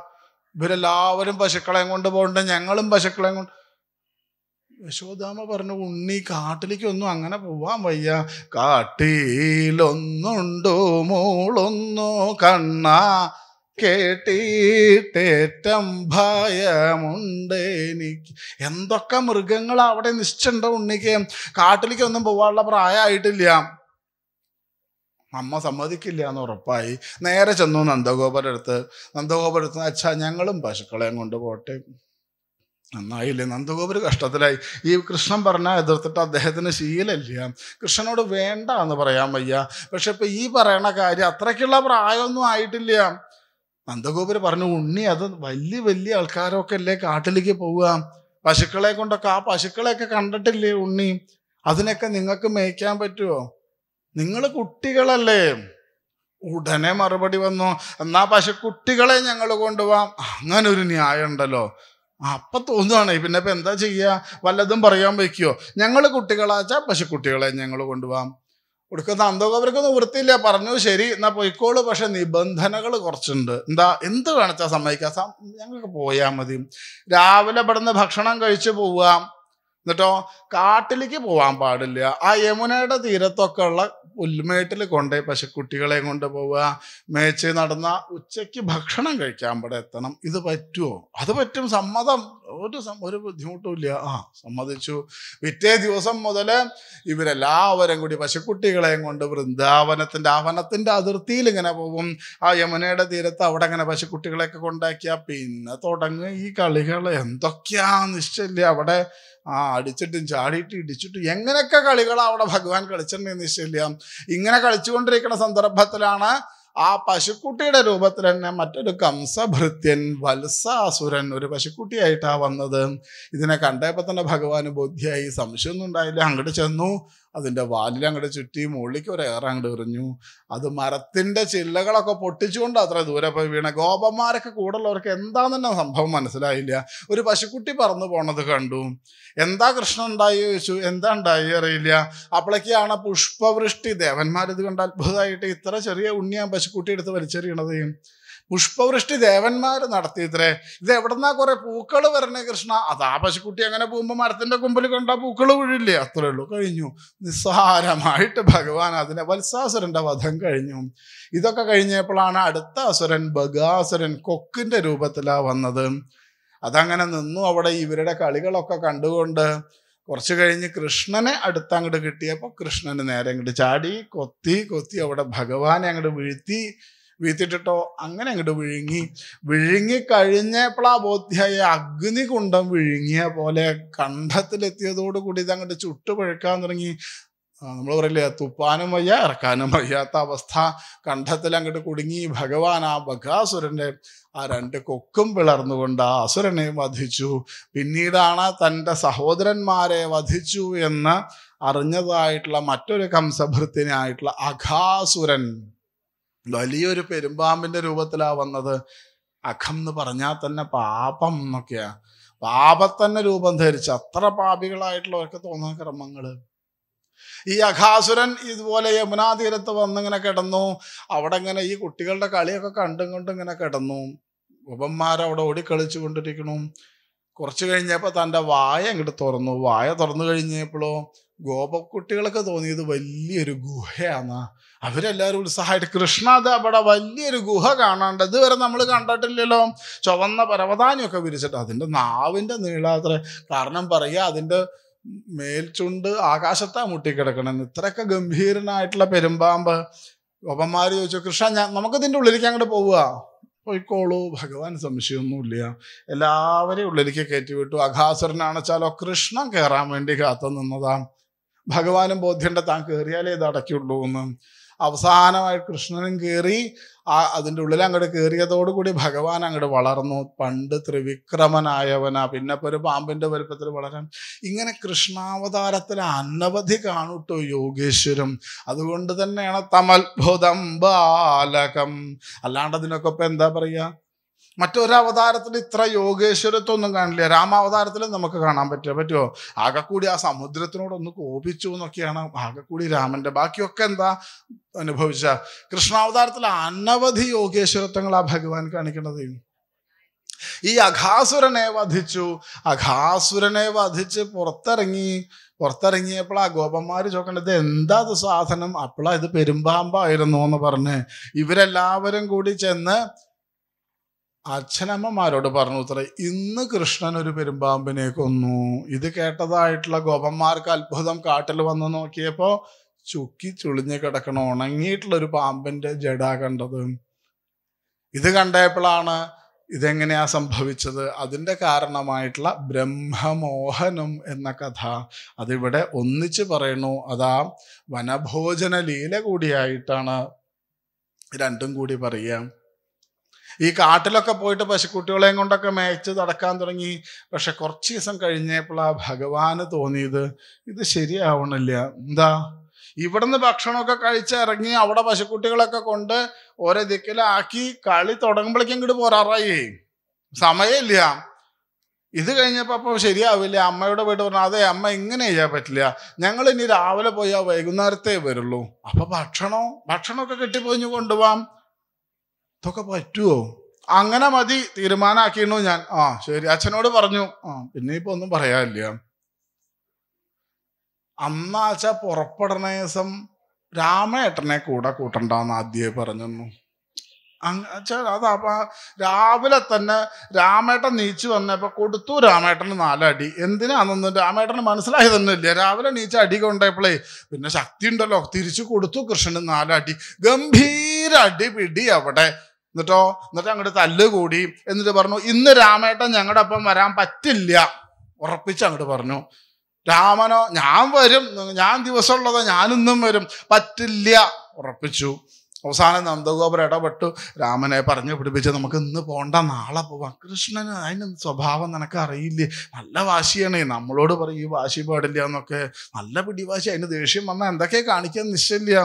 ഇവരെല്ലാവരും പശുക്കളെയും കൊണ്ട് പോകണ്ട ഞങ്ങളും പശുക്കളെയും കൊണ്ട് യശോദാമ പറഞ്ഞു ഉണ്ണി കാട്ടിലേക്കൊന്നും അങ്ങനെ പോവാൻ വയ്യ കാട്ടിയിലൊന്നുണ്ടോ മോളൊന്നോ കണ്ണ കേട്ടീട്ടേറ്റം ഭയമുണ്ട് എനിക്ക് എന്തൊക്കെ മൃഗങ്ങൾ അവിടെ നിശ്ചയുണ്ട് ഉണ്ണിക്ക് കാട്ടിലേക്കൊന്നും പോവാനുള്ള പ്രായമായിട്ടില്ല അമ്മ സമ്മതിക്കില്ല എന്ന് ഉറപ്പായി നേരെ ചെന്നു നന്ദഗോപുരടുത്ത് നന്ദഗോപുരത്ത് അച്ഛാ ഞങ്ങളും പശുക്കളെയും കൊണ്ട് പോട്ടെ നന്നായില്ലേ നന്ദഗോപുര കഷ്ടത്തിലായി ഈ കൃഷ്ണൻ പറഞ്ഞാൽ എതിർത്തിട്ട് അദ്ദേഹത്തിന് ശീലമില്ല കൃഷ്ണനോട് വേണ്ട എന്ന് പറയാൻ വയ്യ പക്ഷെ ഇപ്പം ഈ പറയണ കാര്യം അത്രയ്ക്കുള്ള പ്രായമൊന്നും ആയിട്ടില്ല നന്ദഗോപുര പറഞ്ഞു ഉണ്ണി അത് വലിയ വലിയ ആൾക്കാരൊക്കെ അല്ലേ കാട്ടിലേക്ക് പോവുക പശുക്കളെ കൊണ്ടൊക്കെ ആ പശുക്കളെയൊക്കെ കണ്ടിട്ടില്ലേ ഉണ്ണി അതിനൊക്കെ നിങ്ങൾക്ക് മേയ്ക്കാൻ പറ്റുമോ നിങ്ങൾ കുട്ടികളല്ലേ ഉടനെ മറുപടി വന്നു എന്നാ പശുക്കുട്ടികളെ ഞങ്ങൾ കൊണ്ടുപോവാം അങ്ങനൊരു ന്യായം ഉണ്ടല്ലോ അപ്പം തോന്നുകയാണ് പിന്നെ ഇപ്പം എന്താ ചെയ്യുക വല്ലതും പറയാൻ വയ്ക്കുമോ ഞങ്ങൾ കുട്ടികളാച്ചാൽ പക്ഷെ കുട്ടികളെ ഞങ്ങൾ കൊണ്ടുപോകാം കൊടുക്കുന്ന അന്തോ അവർക്കൊന്നും വൃത്തിയില്ല പറഞ്ഞു ശരി എന്നാൽ പോയിക്കോളൂ പക്ഷെ നിബന്ധനകൾ കുറച്ചുണ്ട് എന്താ എന്ത് കാണിച്ചാൽ സമ്മതിക്കാം ഞങ്ങൾക്ക് പോയാൽ മതി രാവിലെ ഇവിടുന്ന് ഭക്ഷണം കഴിച്ചു പോവാം എന്നിട്ടോ കാട്ടിലേക്ക് പോകാൻ പാടില്ല ആ യമുനയുടെ തീരത്തൊക്കെ ഉള്ള പുൽമേട്ടിൽ കൊണ്ടുപോയി പശുക്കുട്ടികളെ കൊണ്ടുപോവുക മേച്ച് നടന്ന ഉച്ചയ്ക്ക് ഭക്ഷണം കഴിക്കാൻ ഇവിടെ എത്തണം ഇത് പറ്റുമോ അത് പറ്റും സമ്മതം ഒരു ഒരു ബുദ്ധിമുട്ടുമില്ല ആ സമ്മതിച്ചു പിറ്റേ ദിവസം മുതൽ ഇവരെല്ലാവരും കൂടി പശുക്കുട്ടികളെയും കൊണ്ട് വൃന്ദാവനത്തിൻ്റെ ആ വനത്തിൻ്റെ അതിർത്തിയിൽ ഇങ്ങനെ പോകും ആ യമുനയുടെ തീരത്ത് അവിടെ ഇങ്ങനെ പശുക്കുട്ടികളെയൊക്കെ കൊണ്ടാക്കിയ പിന്നെ തുടങ്ങുക ഈ കളികൾ എന്തൊക്കെയാ നിശ്ചയില്ല അവിടെ ആ അടിച്ചിട്ടും ചാടിയിട്ടും ഇടിച്ചിട്ടും എങ്ങനെയൊക്കെ കളികളാണ് അവിടെ ഭഗവാൻ കളിച്ചിട്ടുണ്ടെന്ന് നിശ്ചയില്ല ഇങ്ങനെ കളിച്ചുകൊണ്ടിരിക്കുന്ന സന്ദർഭത്തിലാണ് ആ പശുക്കുട്ടിയുടെ രൂപത്തിൽ തന്നെ മറ്റൊരു കംസഭൃത്യൻ വത്സാസുരൻ ഒരു പശുക്കുട്ടിയായിട്ടാണ് വന്നത് ഇതിനെ കണ്ടപ്പോൾ തന്നെ ഭഗവാന് ബുദ്ധിയായി സംശയമൊന്നും ഉണ്ടായില്ല അങ്ങോട്ട് ചെന്നു അതിൻ്റെ വാലിൽ അങ്ങോട്ട് ചുറ്റി മുകളിലേക്ക് ഒരു ഏറെ അങ്ങോട്ട് എറിഞ്ഞു അത് മരത്തിൻ്റെ ചില്ലകളൊക്കെ പൊട്ടിച്ചുകൊണ്ട് അത്ര ദൂരെ പോയി വീണ ഗോപന്മാരൊക്കെ കൂടുള്ളവർക്ക് എന്താണെന്ന് തന്നെ സംഭവം മനസ്സിലായില്ല ഒരു പശുക്കുട്ടി പറന്ന് പോണത് കണ്ടു എന്താ കൃഷ്ണൻ ഉണ്ടായി ചോദിച്ചു എന്താ ഉണ്ടായി അറിയില്ല അപ്പോഴേക്കാണ് പുഷ്പവൃഷ്ടി ദേവന്മാരിത് കണ്ട അത്ഭുതമായിട്ട് ഇത്ര ചെറിയ ഉണ്ണിയാ പശുക്കുട്ടി എടുത്ത് വലിച്ചെറിയണത് പുഷ്പവൃഷ്ടി ദേവന്മാർ നടത്തിയത്രേ ഇത് എവിടെന്നാ കുറെ പൂക്കൾ വരണേ കൃഷ്ണ അതാ പശുക്കുട്ടി അങ്ങനെ പോകുമ്പോൾ മരത്തിന്റെ കുമ്പിൽ കണ്ട പൂക്കൾ വീഴില്ലേ അത്രേ ഉള്ളൂ കഴിഞ്ഞു നിസ്സാരമായിട്ട് ഭഗവാൻ അതിനെ വത്സാസുരന്റെ വധം കഴിഞ്ഞു ഇതൊക്കെ കഴിഞ്ഞപ്പോഴാണ് അടുത്ത അസുരൻ ബഗാസുരൻ കൊക്കിന്റെ രൂപത്തിലാ വന്നത് അതങ്ങനെ നിന്നു അവിടെ ഇവരുടെ കളികളൊക്കെ കണ്ടുകൊണ്ട് കുറച്ച് കഴിഞ്ഞ് കൃഷ്ണനെ അടുത്ത് അങ്ങോട്ട് കിട്ടിയപ്പോൾ കൃഷ്ണന് നേരെ അങ്ങോട്ട് ചാടി കൊത്തി കൊത്തി അവിടെ ഭഗവാനെ അങ്ങോട്ട് വീഴ്ത്തി വീത്തിട്ടിട്ടോ അങ്ങനെ അങ്ങോട്ട് വിഴുങ്ങി വിഴുങ്ങി കഴിഞ്ഞപ്പോഴാ ബോധ്യായ കുണ്ടം വിഴുങ്ങിയ പോലെ കണ്ഠത്തിലെത്തിയതോട് കൂടി ഇത് അങ്ങോട്ട് ചുട്ടുപഴുക്കാൻ തുടങ്ങി നമ്മൾ പറയില്ലേ തുപ്പാനും വയ്യ ഇറക്കാനും വയ്യാത്ത അവസ്ഥ കണ്ഠത്തിൽ അങ്ങോട്ട് കുടുങ്ങി ഭഗവാൻ ആ ബഗാസുരൻ്റെ ആ രണ്ട് കൊക്കും പിളർന്നുകൊണ്ട് ആ അസുരനെ വധിച്ചു പിന്നീടാണ് തൻ്റെ സഹോദരന്മാരെ വധിച്ചു എന്ന് അറിഞ്ഞതായിട്ടുള്ള മറ്റൊരു കംസഭൃത്തിനായിട്ടുള്ള അഘാസുരൻ വലിയൊരു പെരുമ്പാമ്പിന്റെ രൂപത്തിലാ വന്നത് അഖം എന്ന് പറഞ്ഞാൽ തന്നെ പാപം എന്നൊക്കെയാ പാപത്തന്നെ രൂപം ധരിച്ച് അത്ര പാപികളായിട്ടുള്ളവർക്ക് തോന്നുന്ന ക്രമങ്ങള് ഈ അഖാസുരൻ ഇതുപോലെ യമുനാതീരത്ത് വന്നിങ്ങനെ കിടന്നു അവിടെ ഇങ്ങനെ ഈ കുട്ടികളുടെ കളിയൊക്കെ കണ്ടും കൊണ്ട് ഇങ്ങനെ കിടന്നു ഉപന്മാരവിടെ ഓടിക്കളിച്ചു കൊണ്ടിരിക്കണു കുറച്ച് കഴിഞ്ഞപ്പോൾ തൻ്റെ വായ അങ്ങോട്ട് തുറന്നു വായ തുറന്നു കഴിഞ്ഞപ്പോഴോ ഗോപക്കുട്ടികളൊക്കെ തോന്നിയത് വലിയൊരു ഗുഹയാണ് അവരെല്ലാവരും ഉത്സാഹമായിട്ട് കൃഷ്ണ അത് അവിടെ വലിയൊരു ഗുഹ കാണാണ്ട് ഇതുവരെ നമ്മൾ കണ്ടിട്ടില്ലല്ലോ ചുവന്ന പരവതാനിയൊക്കെ വിരിച്ചിട്ട് അതിൻ്റെ നാവിൻ്റെ നീളാത്ര കാരണം പറയുക അതിൻ്റെ മേൽച്ചുണ്ട് ആകാശത്താ മുട്ടിക്കിടക്കണം ഇത്രയൊക്കെ ഗംഭീരനായിട്ടുള്ള പെരുമ്പാമ്പ് ഗോപന്മാർ ചോദിച്ചു കൃഷ്ണ ഞാൻ നമുക്കിതിൻ്റെ ഉള്ളിലേക്ക് അങ്ങോട്ട് പോവുക പോയിക്കോളൂ ഭഗവാൻ സംശയമൊന്നുമില്ല എല്ലാവരെയും ഉള്ളിലേക്ക് കയറ്റി വിട്ടു അഘാസുരനാണെച്ചാലോ കൃഷ്ണൻ കയറാൻ വേണ്ടി കാത്തു നിന്നതാണ് ഭഗവാനും ബോധ്യണ്ട താൻ കയറിയാലേ ഇത് അടയ്ക്കുള്ളൂ എന്ന് അവസാനമായി കൃഷ്ണനും കയറി ആ അതിൻ്റെ ഉള്ളിൽ അങ്ങോട്ട് കയറിയതോടുകൂടി ഭഗവാൻ അങ്ങോട്ട് വളർന്നു പണ്ട് ത്രിവിക്രമനായവനാ പിന്നെ ഇപ്പോൾ ഒരു പാമ്പിൻ്റെ വലുപ്പത്തിൽ വളരാൻ ഇങ്ങനെ കൃഷ്ണാവതാരത്തിൽ അനവധി കാണൂട്ടോ യോഗേശ്വരം അതുകൊണ്ട് തന്നെയാണ് തമത്ഭുതം ബാലകം അല്ലാണ്ട് അതിനൊക്കെ ഇപ്പം എന്താ പറയുക മറ്റൊരവതാരത്തിൽ ഇത്ര യോഗേശ്വരത്വമൊന്നും കാണില്ല രാമാവതാരത്തിൽ നമുക്ക് കാണാൻ പറ്റുക പറ്റുമോ ആകെക്കൂടി ആ സമുദ്രത്തിനോടൊന്ന് കോപിച്ചു എന്നൊക്കെയാണ് ആകെക്കൂടി രാമന്റെ ബാക്കിയൊക്കെ എന്താ അനുഭവിച്ച കൃഷ്ണാവതാരത്തിൽ അനവധി ആ ഭഗവാൻ കാണിക്കുന്നത് ഈ അഘാസുരനെ വധിച്ചു അഘാസുരനെ വധിച്ച് പുറത്തിറങ്ങി പുറത്തിറങ്ങിയപ്പോൾ ആ ഗോപന്മാര് ചോക്കണ്ട ഇത് എന്താ അത് സാധനം അപ്പോളാ ഇത് പെരുമ്പാമ്പായിരുന്നു എന്ന് പറഞ്ഞ് ഇവരെല്ലാവരും കൂടി ചെന്ന് അച്ഛനമ്മമാരോട് പറഞ്ഞു ഉത്തര ഇന്ന് കൃഷ്ണൻ ഒരു പെരുമ്പാമ്പിനെ കൊന്നു ഇത് കേട്ടതായിട്ടുള്ള ഗോപന്മാർക്ക് അത്ഭുതം കാട്ടിൽ വന്ന് നോക്കിയപ്പോൾ ചുക്കി ചുളിഞ്ഞ് കിടക്കണ ഉണങ്ങിയിട്ടുള്ള ഒരു പാമ്പിന്റെ ജഡ കണ്ടത് ഇത് കണ്ടപ്പോഴാണ് ഇതെങ്ങനെയാ സംഭവിച്ചത് അതിൻ്റെ കാരണമായിട്ടുള്ള ബ്രഹ്മമോഹനം എന്ന കഥ അതിവിടെ ഒന്നിച്ച് പറയുന്നു അതാ വനഭോജന ലീല കൂടിയായിട്ടാണ് രണ്ടും കൂടി പറയാം ഈ കാട്ടിലൊക്കെ പോയിട്ട് പശുക്കുട്ടികളെയും കൊണ്ടൊക്കെ മേച്ച് നടക്കാൻ തുടങ്ങി പക്ഷെ കുറച്ച് ദിവസം ആ ഭഗവാന് തോന്നിയത് ഇത് ശരിയാവണില്ല എന്താ ഇവിടുന്ന് ഭക്ഷണമൊക്കെ കഴിച്ച് ഇറങ്ങി അവിടെ പശുക്കുട്ടികളൊക്കെ കൊണ്ട് ഓരോ ദിക്കിലാക്കി കളി തുടങ്ങുമ്പോഴേക്കും ഇങ്ങോട്ട് പോരാറായി സമയമില്ല ഇത് കഴിഞ്ഞപ്പോൾ അപ്പോൾ ശരിയാവില്ല അമ്മയുടെ വീട് പറഞ്ഞു അതെ അമ്മ ഇങ്ങനെ ചെയ്യാൻ പറ്റില്ല ഞങ്ങൾ ഇനി രാവിലെ പോയാൽ വൈകുന്നേരത്തേ വരുള്ളൂ അപ്പം ഭക്ഷണോ ഭക്ഷണമൊക്കെ കെട്ടിപ്പോഞ്ഞ് കൊണ്ടുപോകാം ഇതൊക്കെ പറ്റുമോ അങ്ങനെ മതി തീരുമാനമാക്കിയിരുന്നു ഞാൻ ആ ശരി അച്ഛനോട് പറഞ്ഞു ആ പിന്നെ ഇപ്പൊ ഒന്നും പറയാനില്ല അന്നാച്ച പുറപ്പെടുന്ന ദിവസം രാമേട്ടനെ കൂടെ കൂട്ടണ്ടെന്ന് ആദ്യമേ പറഞ്ഞു അത് അപ്പൊ രാവിലെ തന്നെ രാമേട്ടൻ നീച്ചു വന്നപ്പോ കൊടുത്തു രാമേട്ടന് നാലടി എന്തിനാണെന്ന് രാമേട്ടന് മനസ്സിലായി തന്നെ ഇല്ല രാവിലെ നീച്ച അടി കൊണ്ടപ്പോളേ പിന്നെ ശക്തി ഉണ്ടല്ലോ തിരിച്ചു കൊടുത്തു കൃഷ്ണന് നാലടി ഗംഭീര അടി പിടി അവിടെ എന്നിട്ടോ എന്നിട്ട് അങ്ങോട്ട് തല്ല് കൂടി എന്നിട്ട് പറഞ്ഞു ഇന്ന് രാമേട്ടൻ ഞങ്ങളുടെ ഒപ്പം വരാൻ പറ്റില്ല ഉറപ്പിച്ച് അങ്ങോട്ട് പറഞ്ഞു രാമനോ ഞാൻ വരും ഞാൻ ദിവസമുള്ളതോ ഞാനിന്നും വരും പറ്റില്ല ഉറപ്പിച്ചു അവസാനം നന്ദഗോപുരം ഇടപെട്ടു രാമനെ പറഞ്ഞു പിടിപ്പിച്ച് നമുക്ക് ഇന്ന് പോണ്ട നാളെ പോവാം കൃഷ്ണന് അതിന് സ്വഭാവം നിനക്ക് അറിയില്ലേ നല്ല വാശിയാണ് നമ്മളോട് പറയും ഈ വാശി പാടില്ല എന്നൊക്കെ നല്ല പിടിവാശി അതിന് ദേഷ്യം വന്നാൽ എന്തൊക്കെ കാണിക്കാൻ നിശ്ചയില്ല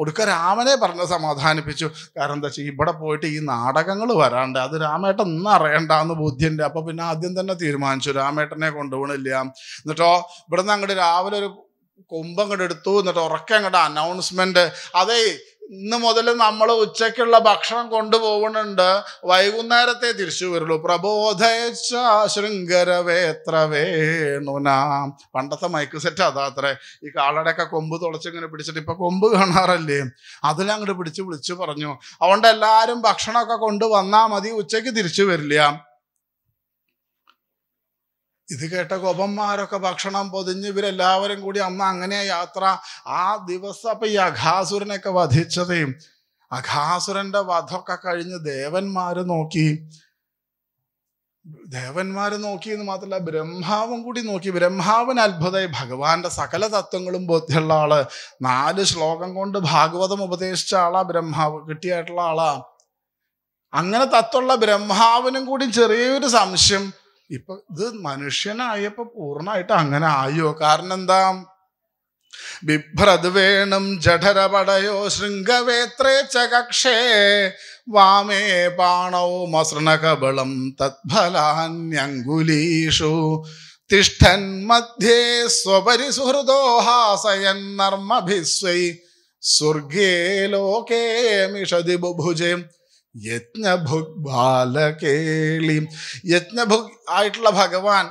ഒടുക്ക രാമനെ പറഞ്ഞ് സമാധാനിപ്പിച്ചു കാരണം എന്താ വെച്ചാൽ ഇവിടെ പോയിട്ട് ഈ നാടകങ്ങൾ വരാണ്ട് അത് രാമേട്ടൻ അറിയണ്ട എന്ന് ബുദ്ധിൻ്റെ അപ്പോൾ പിന്നെ ആദ്യം തന്നെ തീരുമാനിച്ചു രാമേട്ടനെ കൊണ്ടുപോകണില്ല എന്നിട്ടോ നിന്ന് അങ്ങോട്ട് രാവിലെ ഒരു കൊമ്പ് അങ്ങോട്ട് എടുത്തു എന്നിട്ട് ഉറക്കെ അങ്ങോട്ട് അനൗൺസ്മെൻറ്റ് അതേ ഇന്ന് മുതൽ നമ്മൾ ഉച്ചയ്ക്കുള്ള ഭക്ഷണം കൊണ്ടുപോകുന്നുണ്ട് വൈകുന്നേരത്തെ തിരിച്ചു വരുള്ളൂ പ്രബോധയച്ച ശൃംഗരവേത്രവേണുനാം പണ്ടത്തെ മൈക്ക് സെറ്റ് അതാ അത്രേ ഈ കാളടൊക്കെ കൊമ്പ് ഇങ്ങനെ പിടിച്ചിട്ട് ഇപ്പൊ കൊമ്പ് കാണാറല്ലേ അതിലങ്ങോട്ട് പിടിച്ച് വിളിച്ചു പറഞ്ഞു അതുകൊണ്ട് എല്ലാവരും ഭക്ഷണമൊക്കെ കൊണ്ടുവന്നാൽ മതി ഉച്ചയ്ക്ക് തിരിച്ചു വരില്ല ഇത് കേട്ട ഗോപന്മാരൊക്കെ ഭക്ഷണം പൊതിഞ്ഞ് ഇവരെല്ലാവരും കൂടി അന്ന് അങ്ങനെ യാത്ര ആ ദിവസം അപ്പൊ ഈ അഘാസുരനൊക്കെ വധിച്ചത് അഘാസുരന്റെ വധമൊക്കെ കഴിഞ്ഞ് ദേവന്മാര് നോക്കി ദേവന്മാര് നോക്കി എന്ന് മാത്രമല്ല ബ്രഹ്മാവും കൂടി നോക്കി ബ്രഹ്മാവൻ അത്ഭുതമായി ഭഗവാന്റെ സകല തത്വങ്ങളും ബോധ്യമുള്ള ആള് നാല് ശ്ലോകം കൊണ്ട് ഭാഗവതം ഉപദേശിച്ച ആളാ ബ്രഹ്മാവ് കിട്ടിയായിട്ടുള്ള ആളാ അങ്ങനെ തത്വമുള്ള ബ്രഹ്മാവിനും കൂടി ചെറിയൊരു സംശയം ഇപ്പൊ ഇത് മനുഷ്യനായപ്പോ പൂർണ്ണമായിട്ട് അങ്ങനെ ആയോ കാരണം എന്താ ബിഭ്രത് വേണം ജഠരപടയോ ശൃംഗവേത്രേ ചകക്ഷേ വാമേ പാണോ മസൃണകബളം തത്ഫലാന്യങ്കുലീഷു തിഷ്ഠൻ മധ്യേ സ്വപരി സുഹൃദോ ഹാസയൻ നർമ്മഭിസ്വൈ സ്വർഗേ ലോകേ മിഷതി ബുഭുജേ യജ്ഞഭുഗ് ബാലകേളി യജ്ഞഭുഗ് ആയിട്ടുള്ള ഭഗവാൻ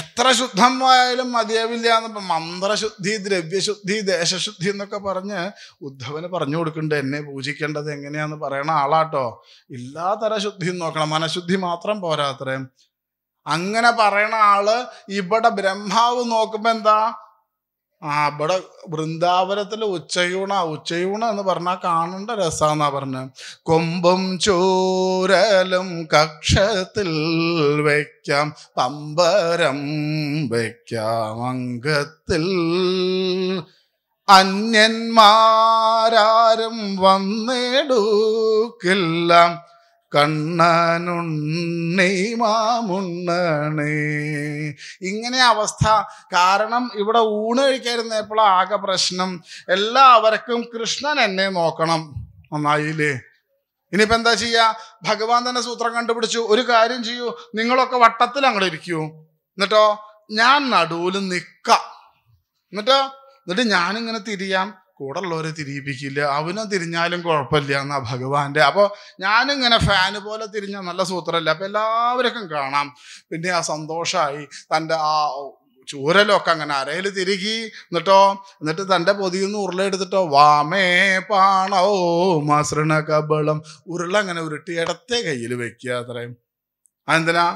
എത്ര ശുദ്ധമായാലും മതിയാവില്ല എന്നപ്പോൾ മന്ത്രശുദ്ധി ദ്രവ്യശുദ്ധി ദേശശുദ്ധി എന്നൊക്കെ പറഞ്ഞ് ഉദ്ധവന് പറഞ്ഞു കൊടുക്കണ്ടേ എന്നെ പൂജിക്കേണ്ടത് എങ്ങനെയാന്ന് പറയണ ആളാട്ടോ എല്ലാതര ശുദ്ധി നോക്കണം മനഃശുദ്ധി മാത്രം പോരാത്രേ അങ്ങനെ പറയണ ആള് ഇവിടെ ബ്രഹ്മാവ് നോക്കുമ്പോ എന്താ ആ ഇവിടെ വൃന്ദാവനത്തിൽ ഉച്ചയൂണ ഉച്ചയൂണ എന്ന് പറഞ്ഞാൽ കാണേണ്ട രസാന്നാ പറഞ്ഞ കൊമ്പും ചൂരലും കക്ഷത്തിൽ വയ്ക്കാം പമ്പരം വയ്ക്കാം അംഗത്തിൽ അന്യന്മാരാരും വന്നിടൂക്കില്ല കണ്ണനുണ്ണി മാമുണ്ണണേ ഇങ്ങനെ അവസ്ഥ കാരണം ഇവിടെ ഊണ് എപ്പോഴും ആകെ പ്രശ്നം എല്ലാവർക്കും കൃഷ്ണൻ എന്നെ നോക്കണം നന്നായില്ലേ ഇനിയിപ്പോൾ എന്താ ചെയ്യുക ഭഗവാൻ തന്നെ സൂത്രം കണ്ടുപിടിച്ചു ഒരു കാര്യം ചെയ്യൂ നിങ്ങളൊക്കെ വട്ടത്തിൽ അങ്ങോട്ട് ഇരിക്കൂ എന്നിട്ടോ ഞാൻ നടുവിൽ നിൽക്കാം എന്നിട്ടോ എന്നിട്ട് ഞാനിങ്ങനെ തിരിയാം കൂടെ ഉള്ളവരെ തിരിയിപ്പിക്കില്ല അവനും തിരിഞ്ഞാലും കുഴപ്പമില്ല എന്നാ ഭഗവാന്റെ അപ്പോൾ ഞാനിങ്ങനെ ഫാന് പോലെ തിരിഞ്ഞ നല്ല സൂത്രമല്ല അപ്പം എല്ലാവർക്കും കാണാം പിന്നെ ആ സന്തോഷമായി തൻ്റെ ആ ചൂരലൊക്കെ അങ്ങനെ അരയിൽ തിരികി എന്നിട്ടോ എന്നിട്ട് തൻ്റെ പൊതിയൊന്ന് ഉരുളെടുത്തിട്ടോ വാമേ പാണോ മസൃണ കബളം ഉരുള അങ്ങനെ ഉരുട്ടി ഇടത്തെ കയ്യിൽ വെക്കുക അത്രയും അതെന്തിനാ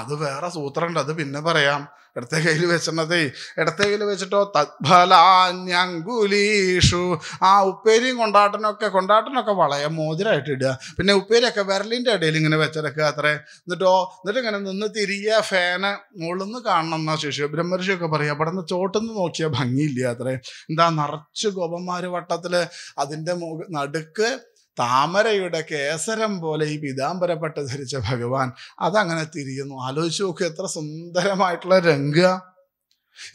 അത് വേറെ സൂത്രമുണ്ട് അത് പിന്നെ പറയാം ഇടത്തെ കയ്യിൽ വെച്ചിടത്തെ ഇടത്തെ കയ്യിൽ വെച്ചിട്ടോ തദ്ഫലാഞ്ഞങ്കുലീഷു ആ ഉപ്പേരിയും കൊണ്ടാട്ടനൊക്കെ കൊണ്ടാട്ടനൊക്കെ വളയ മോതിരമായിട്ട് ഇടുക പിന്നെ ഉപ്പേരിയൊക്കെ വിരലിൻ്റെ ഇടയിൽ ഇങ്ങനെ വെച്ചെടുക്കുക അത്രേ എന്നിട്ടോ എന്നിട്ട് ഇങ്ങനെ നിന്ന് തിരിയ ഫാന് നിന്ന് കാണണം എന്നാ ശിശു ബ്രഹ്മർഷിയൊക്കെ പറയുക അവിടെ നിന്ന് ചോട്ടെന്ന് നോക്കിയാൽ ഭംഗിയില്ല അത്രേ എന്താ നിറച്ച് ഗോപന്മാർ വട്ടത്തിൽ അതിൻ്റെ മുക നടുക്ക് താമരയുടെ കേസരം പോലെ ഈ പീതാംബരപ്പെട്ട് ധരിച്ച ഭഗവാൻ അതങ്ങനെ തിരിയുന്നു ആലോചിച്ചു നോക്കുക എത്ര സുന്ദരമായിട്ടുള്ള രംഗ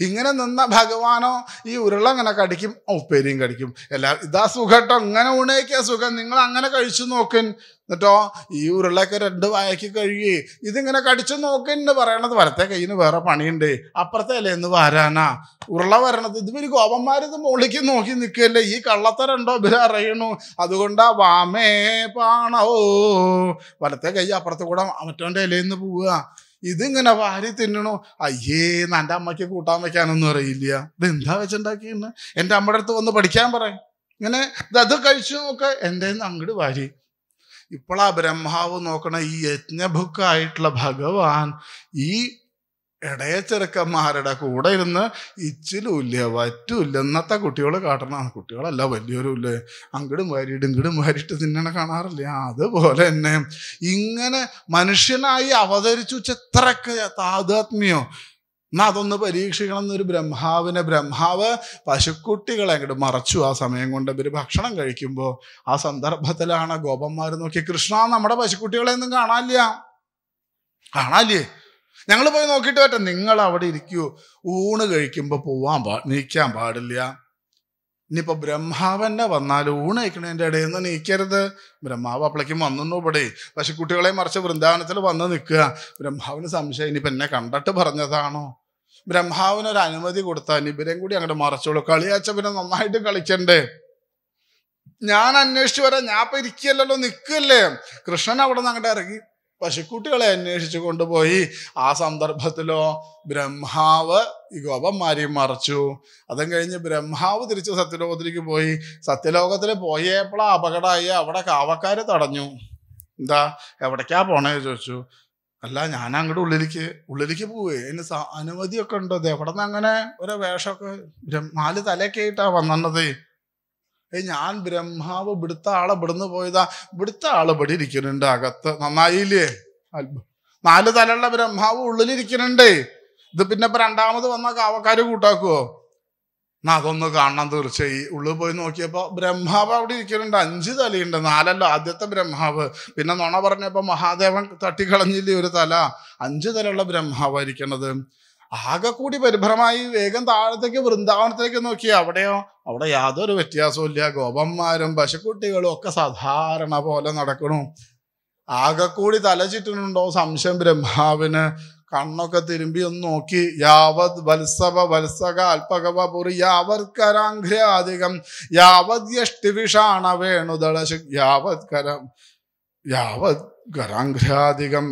ഇങ്ങനെ നിന്ന ഭഗവാനോ ഈ ഉരുള അങ്ങനെ കടിക്കും ഉപ്പേരിയും കടിക്കും എല്ലാ ഇതാ സുഖട്ടോ ഇങ്ങനെ ഊണേക്കിയ സുഖം നിങ്ങൾ അങ്ങനെ കഴിച്ചു നോക്കൻ എന്നിട്ടോ ഈ ഉരുളയൊക്കെ രണ്ട് വായക്ക് കഴുകി ഇതിങ്ങനെ കടിച്ചു നോക്കിന്ന് പറയണത് വലത്തെ നിന്ന് വേറെ പണിയുണ്ട് അപ്പുറത്തെ അല്ലേ എന്ന് വരാനാ ഉരുള വരണത് ഇത് പിന്നെ ഇത് മുകളിലേക്ക് നോക്കി നിൽക്കുകയല്ലേ ഈ കള്ളത്തരണ്ടോ ഇവരെ അറിയണു അതുകൊണ്ടാ വാമേ പാണോ വലത്തെ കൈ അപ്പുറത്ത് കൂടെ മറ്റോൻ്റെ ഇലയിൽ നിന്ന് പോവുക ഇതിങ്ങനെ വാരി തിന്നണു അയ്യേ എൻ്റെ അമ്മയ്ക്ക് കൂട്ടാൻ വെക്കാനൊന്നും അറിയില്ല ഇത് എന്താ വെച്ചുണ്ടാക്കിയെന്ന് എൻ്റെ അമ്മയുടെ അടുത്ത് വന്ന് പഠിക്കാൻ പറ ഇങ്ങനെ ഇത് അത് കഴിച്ചു നോക്ക എൻ്റെ അങ്ങോട്ട് വാരി ഇപ്പോൾ ആ ബ്രഹ്മാവ് നോക്കണ ഈ യജ്ഞഭുക്കായിട്ടുള്ള ഭഗവാൻ ഈ ഇടയ ചെറുക്കന്മാരുടെ കൂടെ ഇരുന്ന് ഇച്ചിലുമില്ല വറ്റുമില്ല ഇന്നത്തെ കുട്ടികൾ കാട്ടണതാണ് കുട്ടികളല്ല വലിയവരുമില്ല അങ്ങടും വാരിയിട്ട് ഇങ്ങടും വാരിയിട്ട് തിന്നണ കാണാറില്ല അതുപോലെ തന്നെ ഇങ്ങനെ മനുഷ്യനായി അവതരിച്ചു എത്രയൊക്കെ താതാത്മ്യോ എന്നാ അതൊന്ന് പരീക്ഷിക്കണം എന്നൊരു ബ്രഹ്മാവിനെ ബ്രഹ്മാവ് പശുക്കുട്ടികളെ അങ്ങോട്ട് മറച്ചു ആ സമയം കൊണ്ട് ഇവർ ഭക്ഷണം കഴിക്കുമ്പോൾ ആ സന്ദർഭത്തിലാണ് ഗോപന്മാർ നോക്കി കൃഷ്ണ നമ്മുടെ പശുക്കുട്ടികളെ ഒന്നും കാണാനില്ല കാണാല്ലേ ഞങ്ങൾ പോയി നോക്കിയിട്ട് പറ്റാം നിങ്ങൾ അവിടെ ഇരിക്കൂ ഊണ് കഴിക്കുമ്പോൾ പോവാൻ പാ നീക്കാൻ പാടില്ല ഇനിയിപ്പോൾ ബ്രഹ്മാവന്നെ വന്നാൽ ഊണ് കഴിക്കണതിൻ്റെ ഇടയിൽ നിന്ന് നീക്കരുത് ബ്രഹ്മാവ് അപ്പളേക്കും വന്നു ഇവിടെ പക്ഷെ കുട്ടികളെ മറിച്ച് വൃന്ദാവനത്തിൽ വന്ന് നിൽക്കുക ബ്രഹ്മാവിന് സംശയം ഇനിയിപ്പോൾ എന്നെ കണ്ടിട്ട് പറഞ്ഞതാണോ ബ്രഹ്മാവിനൊരു ഒരു അനുമതി കൊടുത്താൽ ഇവരെയും കൂടി അങ്ങോട്ട് മറച്ചോളൂ കളിയാച്ച പിന്നെ നന്നായിട്ട് കളിക്കണ്ടേ ഞാൻ അന്വേഷിച്ചു വരാം ഞാൻ ഇപ്പം ഇരിക്കുകയല്ലോ നിൽക്കല്ലേ കൃഷ്ണൻ അവിടെ നിന്ന് അങ്ങോട്ട് ഇറങ്ങി പശുക്കുട്ടികളെ അന്വേഷിച്ചു കൊണ്ടുപോയി ആ സന്ദർഭത്തിലോ ബ്രഹ്മാവ് ഈ ഗോപന്മാരെയും മറച്ചു അതും കഴിഞ്ഞ് ബ്രഹ്മാവ് തിരിച്ച് സത്യലോകത്തിലേക്ക് പോയി സത്യലോകത്തിൽ പോയപ്പോഴാ അപകടമായി അവിടെ കാവക്കാരെ തടഞ്ഞു എന്താ എവിടേക്കാ പോണേ ചോദിച്ചു അല്ല ഞാൻ അങ്ങോട്ട് ഉള്ളിലേക്ക് ഉള്ളിലേക്ക് പോവേ അതിന് അനുമതിയൊക്കെ ഉണ്ടോ എവിടെ നിന്ന് അങ്ങനെ ഒരു വേഷമൊക്കെ നാല് തലയൊക്കെ ആയിട്ടാ വന്നിട്ടത് ഞാൻ ബ്രഹ്മാവ് ഇവിടുത്തെ ആളെ ഇവിടുന്ന് പോയതാ ഇവിടുത്തെ ആള് ഇവിടെ ഇരിക്കുന്നുണ്ട് അകത്ത് നന്നായില്ലേ നാല് തലയുള്ള ബ്രഹ്മാവ് ഉള്ളിലിരിക്കുന്നുണ്ടേ ഇത് പിന്നെ ഇപ്പൊ രണ്ടാമത് വന്ന കാവക്കാര് കൂട്ടാക്കുവോ എന്നാ അതൊന്ന് കാണണം തീർച്ചയായി ഉള്ളിൽ പോയി നോക്കിയപ്പോൾ ബ്രഹ്മാവ് അവിടെ ഇരിക്കുന്നുണ്ട് അഞ്ച് തലയുണ്ട് നാലല്ലോ ആദ്യത്തെ ബ്രഹ്മാവ് പിന്നെ നുണ പറഞ്ഞപ്പോ മഹാദേവൻ തട്ടിക്കളഞ്ഞില്ലേ ഒരു തല അഞ്ച് തലയുള്ള ബ്രഹ്മാവായിരിക്കണത് ആകെ കൂടി പരിഭ്രമായി വേഗം താഴത്തേക്ക് വൃന്ദാവനത്തേക്ക് നോക്കി അവിടെയോ അവിടെ യാതൊരു വ്യത്യാസവും ഇല്ല ഗോപന്മാരും പശുക്കുട്ടികളും ഒക്കെ സാധാരണ പോലെ നടക്കണു ആകെക്കൂടി തല ചുറ്റുന്നുണ്ടോ സംശയം ബ്രഹ്മാവിന് കണ്ണൊക്കെ തിരുമ്പി ഒന്ന് നോക്കി യാവത് വത്സവ വത്സക അൽപകവ പുറി യാവർക്കരാഘ്രാധികം യാവത് യഷ്ടിവിഷാണ വേണുദള യാവത് കരം യാവത് കരാഘ്രാധികം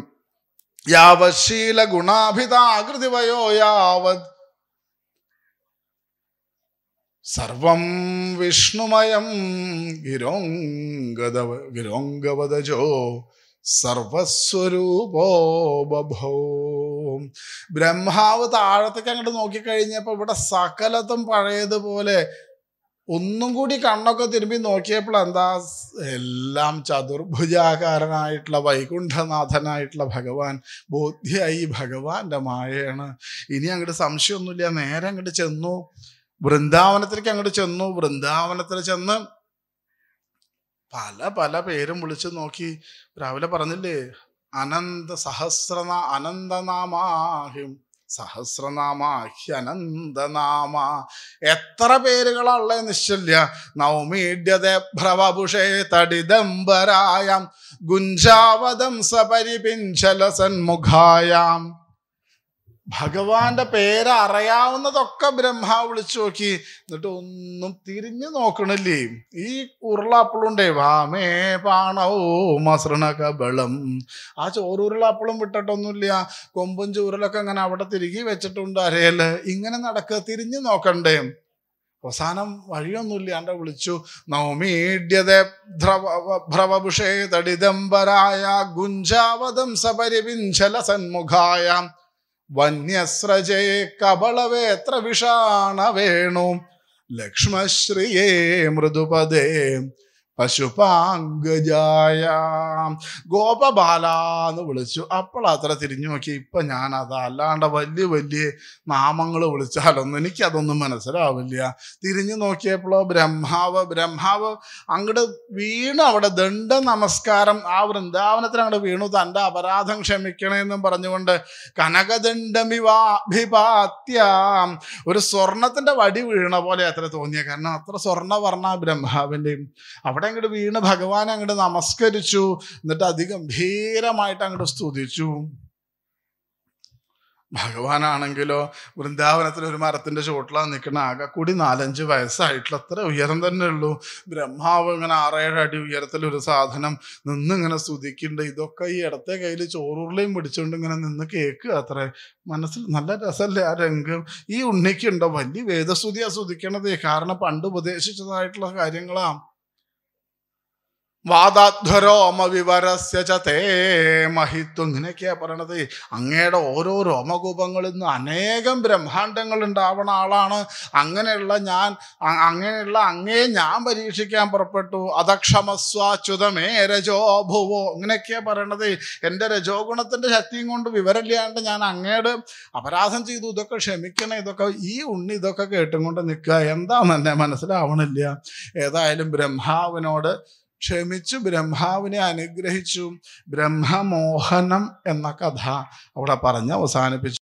യാവശീല ഗുണാഭിതാകൃതിവയോ യാവത് സർവം വിഷ്ണുമയം ഗിരോംഗത ഗിരോംഗവതജോ സർവസ്വരൂപോ ബ്രഹ്മാവ് താഴത്തേക്ക് അങ്ങോട്ട് നോക്കിക്കഴിഞ്ഞപ്പോൾ ഇവിടെ സകലത്തും പഴയതുപോലെ ഒന്നും കൂടി കണ്ണൊക്കെ തിരുമ്പി നോക്കിയപ്പോൾ എന്താ എല്ലാം ചതുർഭുജാകാരനായിട്ടുള്ള വൈകുണ്ഠനാഥനായിട്ടുള്ള ഭഗവാൻ ബോധ്യായി ഭഗവാന്റെ മായയാണ് ഇനി അങ്ങോട്ട് സംശയമൊന്നുമില്ല നേരെ അങ്ങോട്ട് ചെന്നു വൃന്ദാവനത്തിലേക്ക് അങ്ങോട്ട് ചെന്നു വൃന്ദാവനത്തിൽ ചെന്ന് പല പല പേരും വിളിച്ചു നോക്കി രാവിലെ പറഞ്ഞില്ലേ അനന്ത സഹസ്രനാ അനന്തനാമാഹിം സഹസ്രനാമ അഹ്യനന്ദനാമ എത്ര പേരുകളുള്ള നിശ്ചല്യ നൗമീഡ്യതെ ഭ്രവഭുഷേ തടിദംബരായം ഗുഞ്ചാവതം സപരിപിഞ്ചല സന്മുഖായാം ഭഗവാന്റെ പേര് അറിയാവുന്നതൊക്കെ ബ്രഹ്മാവ് വിളിച്ചു നോക്കി എന്നിട്ട് ഒന്നും തിരിഞ്ഞു നോക്കണില്ലേ ഈ ഉരുളാപ്പിളുണ്ടേ വാമേ പാണവോ മസൃണക ബളം ആ ചോറുരുളാപ്പിളും വിട്ടിട്ടൊന്നുമില്ല കൊമ്പും ചൂരലൊക്കെ അങ്ങനെ അവിടെ തിരികെ വെച്ചിട്ടുണ്ട് അരയല് ഇങ്ങനെ നടക്കുക തിരിഞ്ഞു നോക്കണ്ടേ അവസാനം വഴിയൊന്നുമില്ലാണ്ട് വിളിച്ചു നൗമീഡ്യത ഭ്രവഭുഷേ തടിദംബരായ ഗുഞ്ചാവതം സപരിവിഞ്ചല സന്മുഖായ വന്യസ്രജേ കബളവേത്ര വിഷാണ വേണു മൃദുപദേ പശുപാങ്കജായ ഗോപബാല എന്ന് വിളിച്ചു അപ്പോൾ അത്ര തിരിഞ്ഞു നോക്കി ഇപ്പൊ ഞാൻ അത് അല്ലാണ്ട് വലിയ വലിയ നാമങ്ങൾ വിളിച്ചാലൊന്നും എനിക്കതൊന്നും മനസ്സിലാവില്ല തിരിഞ്ഞു നോക്കിയപ്പോൾ ബ്രഹ്മാവ് ബ്രഹ്മാവ് അങ്ങോട്ട് വീണ് അവിടെ ദണ്ഡ നമസ്കാരം ആ വൃന്ദാവനത്തിന് അങ്ങോട്ട് വീണു തൻ്റെ അപരാധം ക്ഷമിക്കണേന്നും പറഞ്ഞുകൊണ്ട് കനകദണ്ഡമിവാഭിപാത്യ ഒരു സ്വർണത്തിന്റെ വടി വീണ പോലെ അത്ര തോന്നിയ കാരണം അത്ര സ്വർണ്ണവർണ്ണ ബ്രഹ്മാവിൻ്റെയും അവിടെ അവിടെ അങ്ങോട്ട് വീണ് ഭഗവാൻ അങ്ങോട്ട് നമസ്കരിച്ചു എന്നിട്ട് അതിഗംഭീരമായിട്ട് അങ്ങോട്ട് സ്തുതിച്ചു ഭഗവാനാണെങ്കിലോ വൃന്ദാവനത്തിൽ ഒരു മരത്തിന്റെ ചുവട്ടിലാണ് നിൽക്കുന്ന ആകെ കൂടി നാലഞ്ച് വയസ്സായിട്ടുള്ള അത്ര ഉയരം തന്നെ ഉള്ളൂ ബ്രഹ്മാവ് ഇങ്ങനെ ആറേഴ് അടി ഉയരത്തിൽ ഒരു സാധനം നിന്നിങ്ങനെ സ്തുതിക്കുന്നുണ്ട് ഇതൊക്കെ ഈ ഇടത്തെ കയ്യിൽ ചോറൂറിലെയും പിടിച്ചുകൊണ്ട് ഇങ്ങനെ നിന്ന് കേൾക്കുക അത്രേ മനസ്സിൽ നല്ല രസമല്ലേ ആ രംഗം ഈ ഉണ്ണിക്കുണ്ടോ വലിയ വേദസ്തുതിയാണ് സ്തുതിക്കണത് കാരണം പണ്ട് ഉപദേശിച്ചതായിട്ടുള്ള കാര്യങ്ങളാണ് വാദാധ്വരോമ വിവരസ്യ ചേ മഹിത്വം ഇങ്ങനെയൊക്കെയാ പറയണത് അങ്ങയുടെ ഓരോ രോമകൂപങ്ങളിൽ നിന്ന് അനേകം ബ്രഹ്മാണ്ടങ്ങൾ ഉണ്ടാവണ ആളാണ് അങ്ങനെയുള്ള ഞാൻ അങ്ങനെയുള്ള അങ്ങേ ഞാൻ പരീക്ഷിക്കാൻ പുറപ്പെട്ടു അതക്ഷമസ്വാച്യുതമേ രജോ ഭുവോ ഇങ്ങനെയൊക്കെയാ പറയണത് എൻ്റെ രജോ ഗുണത്തിൻ്റെ ശക്തിയും കൊണ്ട് വിവരമില്ലാണ്ട് ഞാൻ അങ്ങയുടെ അപരാധം ചെയ്തു ഇതൊക്കെ ക്ഷമിക്കണേ ഇതൊക്കെ ഈ ഉണ്ണി ഇതൊക്കെ കേട്ടും കൊണ്ട് നിൽക്കുക എന്താണെന്ന് എന്നെ മനസ്സിലാവണില്ല ഏതായാലും ബ്രഹ്മാവിനോട് ക്ഷമിച്ചു ബ്രഹ്മാവിനെ അനുഗ്രഹിച്ചു ബ്രഹ്മമോഹനം എന്ന കഥ അവിടെ പറഞ്ഞ് അവസാനിപ്പിച്ചു